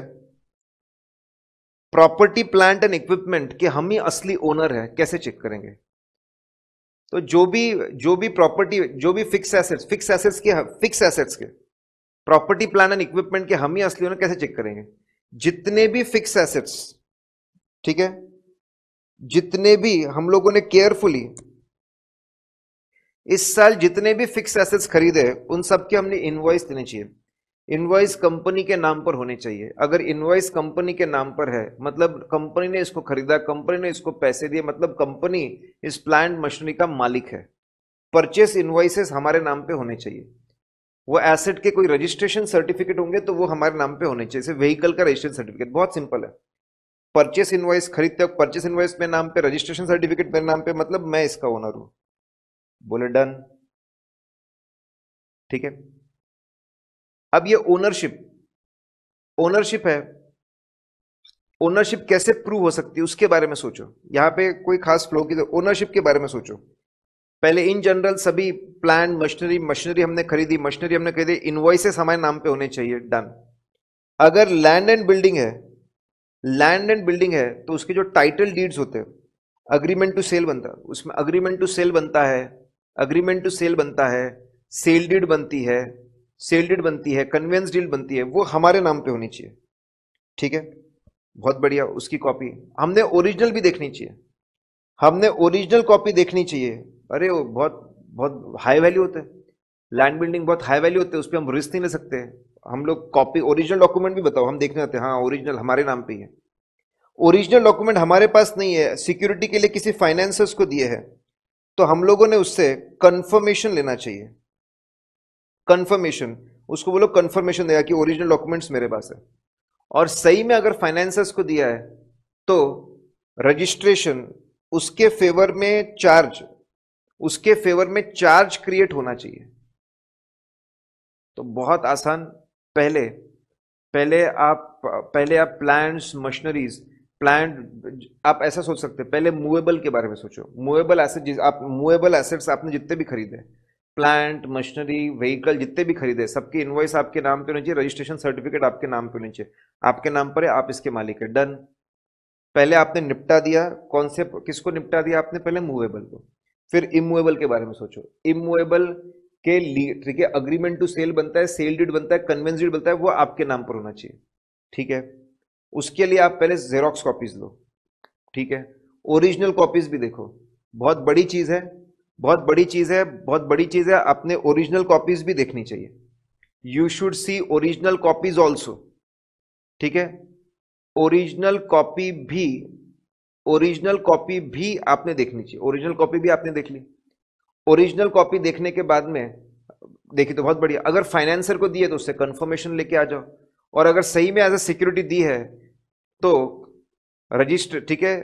प्रॉपर्टी प्लांट एंड इक्विपमेंट के हम ही असली ओनर है कैसे चेक करेंगे तो जो भी जो भी प्रॉपर्टी जो भी फिक्स एसेट्स फिक्स एसेट्स के फिक्स एसेट्स के प्रॉपर्टी प्लान एंड इक्विपमेंट के हम ही असली होना कैसे चेक करेंगे जितने भी फिक्स एसेट्स ठीक है जितने भी हम लोगों ने केयरफुली इस साल जितने भी फिक्स एसेट्स खरीदे उन सब के हमने इनवॉइस देने चाहिए इनवॉइस कंपनी के नाम पर होने चाहिए अगर इनवॉइस कंपनी के नाम पर है मतलब कंपनी ने इसको खरीदा कंपनी ने इसको पैसे दिए मतलब कंपनी इस प्लांट मशीनरी का मालिक है परचेस इनवॉइसेस हमारे नाम पे होने चाहिए वो एसेट के कोई रजिस्ट्रेशन सर्टिफिकेट होंगे तो वो हमारे नाम पे होने चाहिए व्हीकल का रजिस्ट्रेशन सर्टिफिकेट बहुत सिंपल है परचेस इन्वाइस खरीदते वक्त परचेस इन्वाइस मेरे नाम पे रजिस्ट्रेशन सर्टिफिकेट मेरे नाम पे मतलब मैं इसका ओनर हूं बोले डन ठीक है अब ये ओनरशिप ओनरशिप है ओनरशिप कैसे प्रूव हो सकती है उसके बारे में सोचो यहाँ पे कोई खास फ्लो की ओनरशिप तो के बारे में सोचो पहले इन जनरल सभी प्लान मशीनरी मशीनरी हमने खरीदी मशीनरी हमने खरीदी इन्वॉइसेस हमारे नाम पे होने चाहिए डन अगर लैंड एंड बिल्डिंग है लैंड एंड बिल्डिंग है तो उसके जो टाइटल डीड्स होते हैं अग्रीमेंट टू सेल बनता है उसमें अग्रीमेंट टू सेल बनता है अग्रीमेंट टू सेल बनता है सेल डीड बनती है सेल्डेड बनती है कन्वेंस डील बनती है वो हमारे नाम पे होनी चाहिए ठीक है बहुत बढ़िया उसकी कॉपी हमने ओरिजिनल भी देखनी चाहिए हमने ओरिजिनल कॉपी देखनी चाहिए अरे वो बहुत बहुत हाई वैल्यू होते हैं लैंड बिल्डिंग बहुत हाई वैल्यू होते हैं उस पर हम रिस्क नहीं ले सकते हम लोग कॉपी ओरिजिनल डॉक्यूमेंट भी बताओ हम देखने आते हैं हाँ ओरिजिनल हमारे नाम पे ही है ओरिजिनल डॉक्यूमेंट हमारे पास नहीं है सिक्योरिटी के लिए किसी फाइनेंसर्स को दिए है तो हम लोगों ने उससे कंफर्मेशन लेना चाहिए कंफर्मेशन उसको बोलो कंफर्मेशन देगा कि ओरिजिनल डॉक्यूमेंट्स मेरे पास है और सही में अगर फाइनेंसर्स को दिया है तो रजिस्ट्रेशन उसके फेवर में चार्ज उसके फेवर में चार्ज क्रिएट होना चाहिए तो बहुत आसान पहले पहले आप पहले आप प्लांट्स मशीनरीज प्लांट आप ऐसा सोच सकते हैं पहले मूवेबल के बारे में सोचो मूवेबल एसेट आप मूवेबल एसेट्स आपने जितने भी खरीदे प्लांट मशीनरी व्हीकल जितने भी खरीदे सबके इन्वॉइस आपके नाम पे होनी चाहिए रजिस्ट्रेशन सर्टिफिकेट आपके नाम पे होनी चाहिए आपके नाम पर है आप इसके मालिक है डन पहले आपने निपटा दिया कौन से किसको निपटा दिया आपने पहले मूवेबल को फिर इमूवेबल के बारे में सोचो इमूवेबल के लिए ठीक है अग्रीमेंट टू सेल बनता है सेल डीड बनता है कन्वेंस डीड बनता है वो आपके नाम पर होना चाहिए ठीक है उसके लिए आप पहले जेरोक्स कॉपीज लो ठीक है ओरिजिनल कॉपीज भी देखो बहुत बड़ी चीज़ है बहुत बड़ी चीज़ है बहुत बड़ी चीज़ है अपने ओरिजिनल कॉपीज भी देखनी चाहिए you should see original copies also ठीक है ओरिजिनल कॉपी भी ओरिजिनल कॉपी भी आपने देखनी चाहिए ओरिजिनल कॉपी भी आपने देख ली ओरिजिनल कॉपी देखने के बाद में देखिए तो बहुत बढ़िया अगर फाइनेंसर को दिए तो उससे कंफर्मेशन लेके आ जाओ और अगर सही में एज अ सिक्योरिटी दी है तो रजिस्टर ठीक है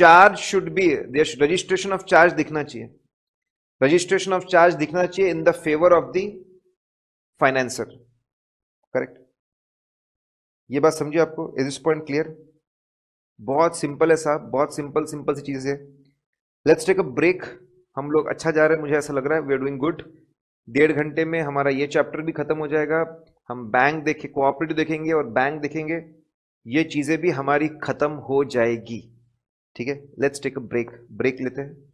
charge should be registration of charge दिखना चाहिए रजिस्ट्रेशन ऑफ चार्ज दिखना चाहिए in the favour of the financer correct ये बात समझिए आपको इज दिस पॉइंट क्लियर बहुत सिंपल है साहब बहुत सिंपल सिंपल सी चीज़ है लेट्स टेक अ ब्रेक हम लोग अच्छा जा रहे हैं मुझे ऐसा लग रहा है वी आर डूइंग गुड डेढ़ घंटे में हमारा ये चैप्टर भी खत्म हो जाएगा हम बैंक देखे कोऑपरेटिव देखेंगे और बैंक देखेंगे ये चीज़ें भी हमारी खत्म हो जाएगी ठीक है let's take a break break लेते हैं